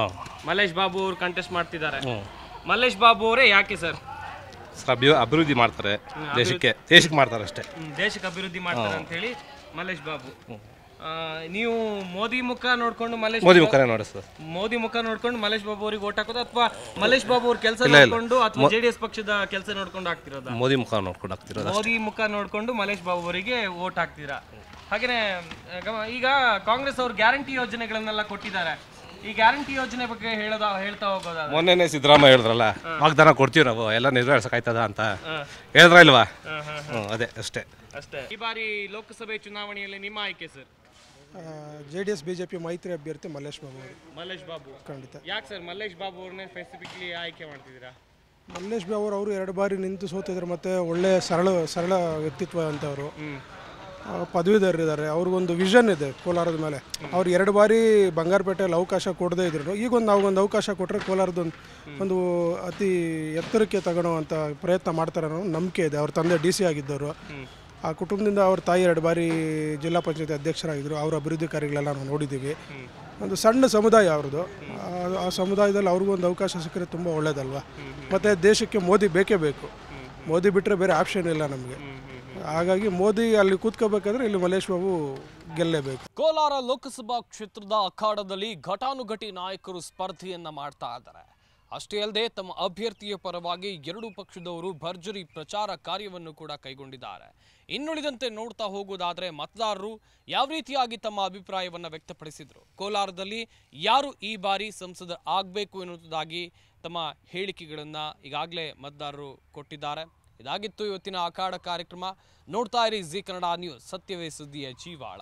ಮಲ್ಲೇಶ್ ಬಾಬು ಅವರು ಕಂಟೆಸ್ಟ್ ಮಾಡ್ತಿದ್ದಾರೆ ಮಲ್ಲೇಶ್ ಬಾಬು ಅವರೇ ಯಾಕೆ ಸರ್ ಅಭಿವೃದ್ಧಿ ಮಾಡ್ತಾರೆ ದೇಶಕ್ಕೆ ದೇಶಕ್ಕೆ ಮಾಡ್ತಾರೆ ಅಷ್ಟೇ ದೇಶಕ್ಕೆ ಅಭಿವೃದ್ಧಿ ಮಾಡ್ತಾರೆ ಅಂತ ಹೇಳಿ ಮಲೇಶ್ ಬಾಬು ನೀವು ಮೋದಿ ಮುಖ ನೋಡ್ಕೊಂಡು ಮಲೇಶ್ ಮೋದಿ ಮುಖ ನೋಡ ಮೋದಿ ಮುಖ ನೋಡ್ಕೊಂಡು ಮಲೇಶ್ ಬಾಬು ಅವರಿಗೆ ಓಟ್ ಹಾಕೋದು ಅಥವಾ ಮಲ್ಲೇಶ್ ಬಾಬು ಅವ್ರ ಕೆಲಸ ನೋಡ್ಕೊಂಡು ಅಥವಾ ಜೆಡಿಎಸ್ ಪಕ್ಷದ ಕೆಲಸ ನೋಡ್ಕೊಂಡು ಹಾಕ್ತಿರೋದು ಮೋದಿ ಮುಖ ನೋಡ್ಕೊಂಡು ಹಾಕ್ತಿರೋದು ಮೋದಿ ಮುಖ ನೋಡ್ಕೊಂಡು ಮಲೇಶ್ ಬಾಬು ಅವರಿಗೆ ಓಟ್ ಹಾಕ್ತೀರಾ ಹಾಗೇನೆ ಈಗ ಕಾಂಗ್ರೆಸ್ ಅವ್ರು ಗ್ಯಾರಂಟಿ ಯೋಜನೆಗಳನ್ನೆಲ್ಲ ಕೊಟ್ಟಿದ್ದಾರೆ ಈ ಗ್ಯಾರಂಟಿ ಯೋಜನೆ ಬಗ್ಗೆ ಹೇಳೋದ ಹೇಳ್ತಾ ಹೋಗೋದಾ ಮೊನ್ನೆನೆ ಸಿದ್ದರಾಮಯ್ಯ ಹೇಳಿದ್ರಲ್ಲ ವಾಗ್ದಾನ ಕೊಡ್ತೀವಿ ನಾವು ಎಲ್ಲ ನೆರವೇರ್ಸಕ್ಕಾಯ್ತದ ಅಂತ ಹೇಳಿದ್ರ ಇಲ್ವಾ ಅದೇ ಅಷ್ಟೇ ಅಷ್ಟೇ ಈ ಬಾರಿ ಲೋಕಸಭೆ ಚುನಾವಣೆಯಲ್ಲಿ ನಿಮ್ಮ ಆಯ್ಕೆ sir J D S BJP ಮೈತ್ರಿ ಅಭ್ಯರ್ಥಿ ಮಲ್ಲೇಶ್ ಬಾಬು ಅವರು ಮಲ್ಲೇಶ್ ಬಾಬು ಖಂಡಿತ ಯಾಕೆ ಸರ್ ಮಲ್ಲೇಶ್ ಬಾಬು ಅವ್ರನ್ನೇ ಸ್ಪೆಸಿಫಿಕ್ಲಿ ಆಯ್ಕೆ ಮಾಡ್ತಿದ್ದೀರಾ ಮಲ್ಲೇಶ್ ಬಾಬು ಅವರು ಎರಡು ಬಾರಿ ನಿಂತು ಸೋತಿದ್ರು ಮತ್ತೆ ಒಳ್ಳೆ ಸರಳ ಸರಳ ವ್ಯಕ್ತಿತ್ವ ಅಂತವರು ಪದವೀಧರಿದ್ದಾರೆ ಅವ್ರಿಗೊಂದು ವಿಷನ್ ಇದೆ ಕೋಲಾರದ ಮೇಲೆ ಅವ್ರು ಎರಡು ಬಾರಿ ಬಂಗಾರಪೇಟೆಯಲ್ಲಿ ಅವಕಾಶ ಕೊಡದೇ ಇದ್ರು ಈಗೊಂದು ನಾವೊಂದು ಅವಕಾಶ ಕೊಟ್ಟರೆ ಕೋಲಾರದೊಂದು ಒಂದು ಅತಿ ಎತ್ತರಕ್ಕೆ ತಗೊಳ್ಳುವಂಥ ಪ್ರಯತ್ನ ಮಾಡ್ತಾರೆ ಅನ್ನೋ ನಂಬಿಕೆ ಇದೆ ಅವ್ರ ತಂದೆ ಡಿ ಸಿ ಆಗಿದ್ದವರು ಆ ಕುಟುಂಬದಿಂದ ಅವ್ರ ತಾಯಿ ಎರಡು ಬಾರಿ ಜಿಲ್ಲಾ ಪಂಚಾಯತ್ ಅಧ್ಯಕ್ಷರಾಗಿದ್ದರು ಅವ್ರ ಅಭಿವೃದ್ಧಿ ಕಾರ್ಯಗಳೆಲ್ಲ ನಾವು ನೋಡಿದ್ದೀವಿ ಒಂದು ಸಣ್ಣ ಸಮುದಾಯ ಅವ್ರದ್ದು ಆ ಸಮುದಾಯದಲ್ಲಿ ಅವ್ರಿಗೂ ಒಂದು ಅವಕಾಶ ಸಿಕ್ಕರೆ ತುಂಬ ಒಳ್ಳೆಯದಲ್ವ ಮತ್ತು ದೇಶಕ್ಕೆ ಮೋದಿ ಬೇಕೇ ಬೇಕು ಮೋದಿ ಬಿಟ್ಟರೆ ಬೇರೆ ಆಪ್ಷನ್ ಇಲ್ಲ ನಮಗೆ ಹಾಗಾಗಿ ಮೋದಿ ಅಲ್ಲಿ ಕೂತ್ಕೋಬೇಕಂದ್ರೆ ಇಲ್ಲಿ ಮಲೇಶ್ ಬಾಬು ಗೆಲ್ಲೇಬೇಕು ಕೋಲಾರ ಲೋಕಸಭಾ ಕ್ಷೇತ್ರದ ಅಖಾಡದಲ್ಲಿ ಘಟಾನುಘಟಿ ನಾಯಕರು ಸ್ಪರ್ಧೆಯನ್ನ ಮಾಡ್ತಾ ಇದ್ದಾರೆ ಅಷ್ಟೇ ಅಲ್ಲದೆ ತಮ್ಮ ಅಭ್ಯರ್ಥಿಯ ಪರವಾಗಿ ಎರಡೂ ಪಕ್ಷದವರು ಭರ್ಜರಿ ಪ್ರಚಾರ ಕಾರ್ಯವನ್ನು ಕೂಡ ಕೈಗೊಂಡಿದ್ದಾರೆ ಇನ್ನುಳಿದಂತೆ ನೋಡ್ತಾ ಹೋಗುವುದಾದರೆ ಮತದಾರರು ಯಾವ ರೀತಿಯಾಗಿ ತಮ್ಮ ಅಭಿಪ್ರಾಯವನ್ನು ವ್ಯಕ್ತಪಡಿಸಿದರು ಕೋಲಾರದಲ್ಲಿ ಯಾರು ಈ ಬಾರಿ ಸಂಸದ ಆಗಬೇಕು ಎನ್ನುವುದಾಗಿ ತಮ್ಮ ಹೇಳಿಕೆಗಳನ್ನು ಈಗಾಗಲೇ ಮತದಾರರು ಕೊಟ್ಟಿದ್ದಾರೆ ಇದಾಗಿತ್ತು ಇವತ್ತಿನ ಅಖಾಡ ಕಾರ್ಯಕ್ರಮ ನೋಡ್ತಾ ಇರಿ ಜಿ ಕನ್ನಡ ನ್ಯೂಸ್ ಸತ್ಯವೇ ಸುದ್ದಿಯ ಜೀವಾಳ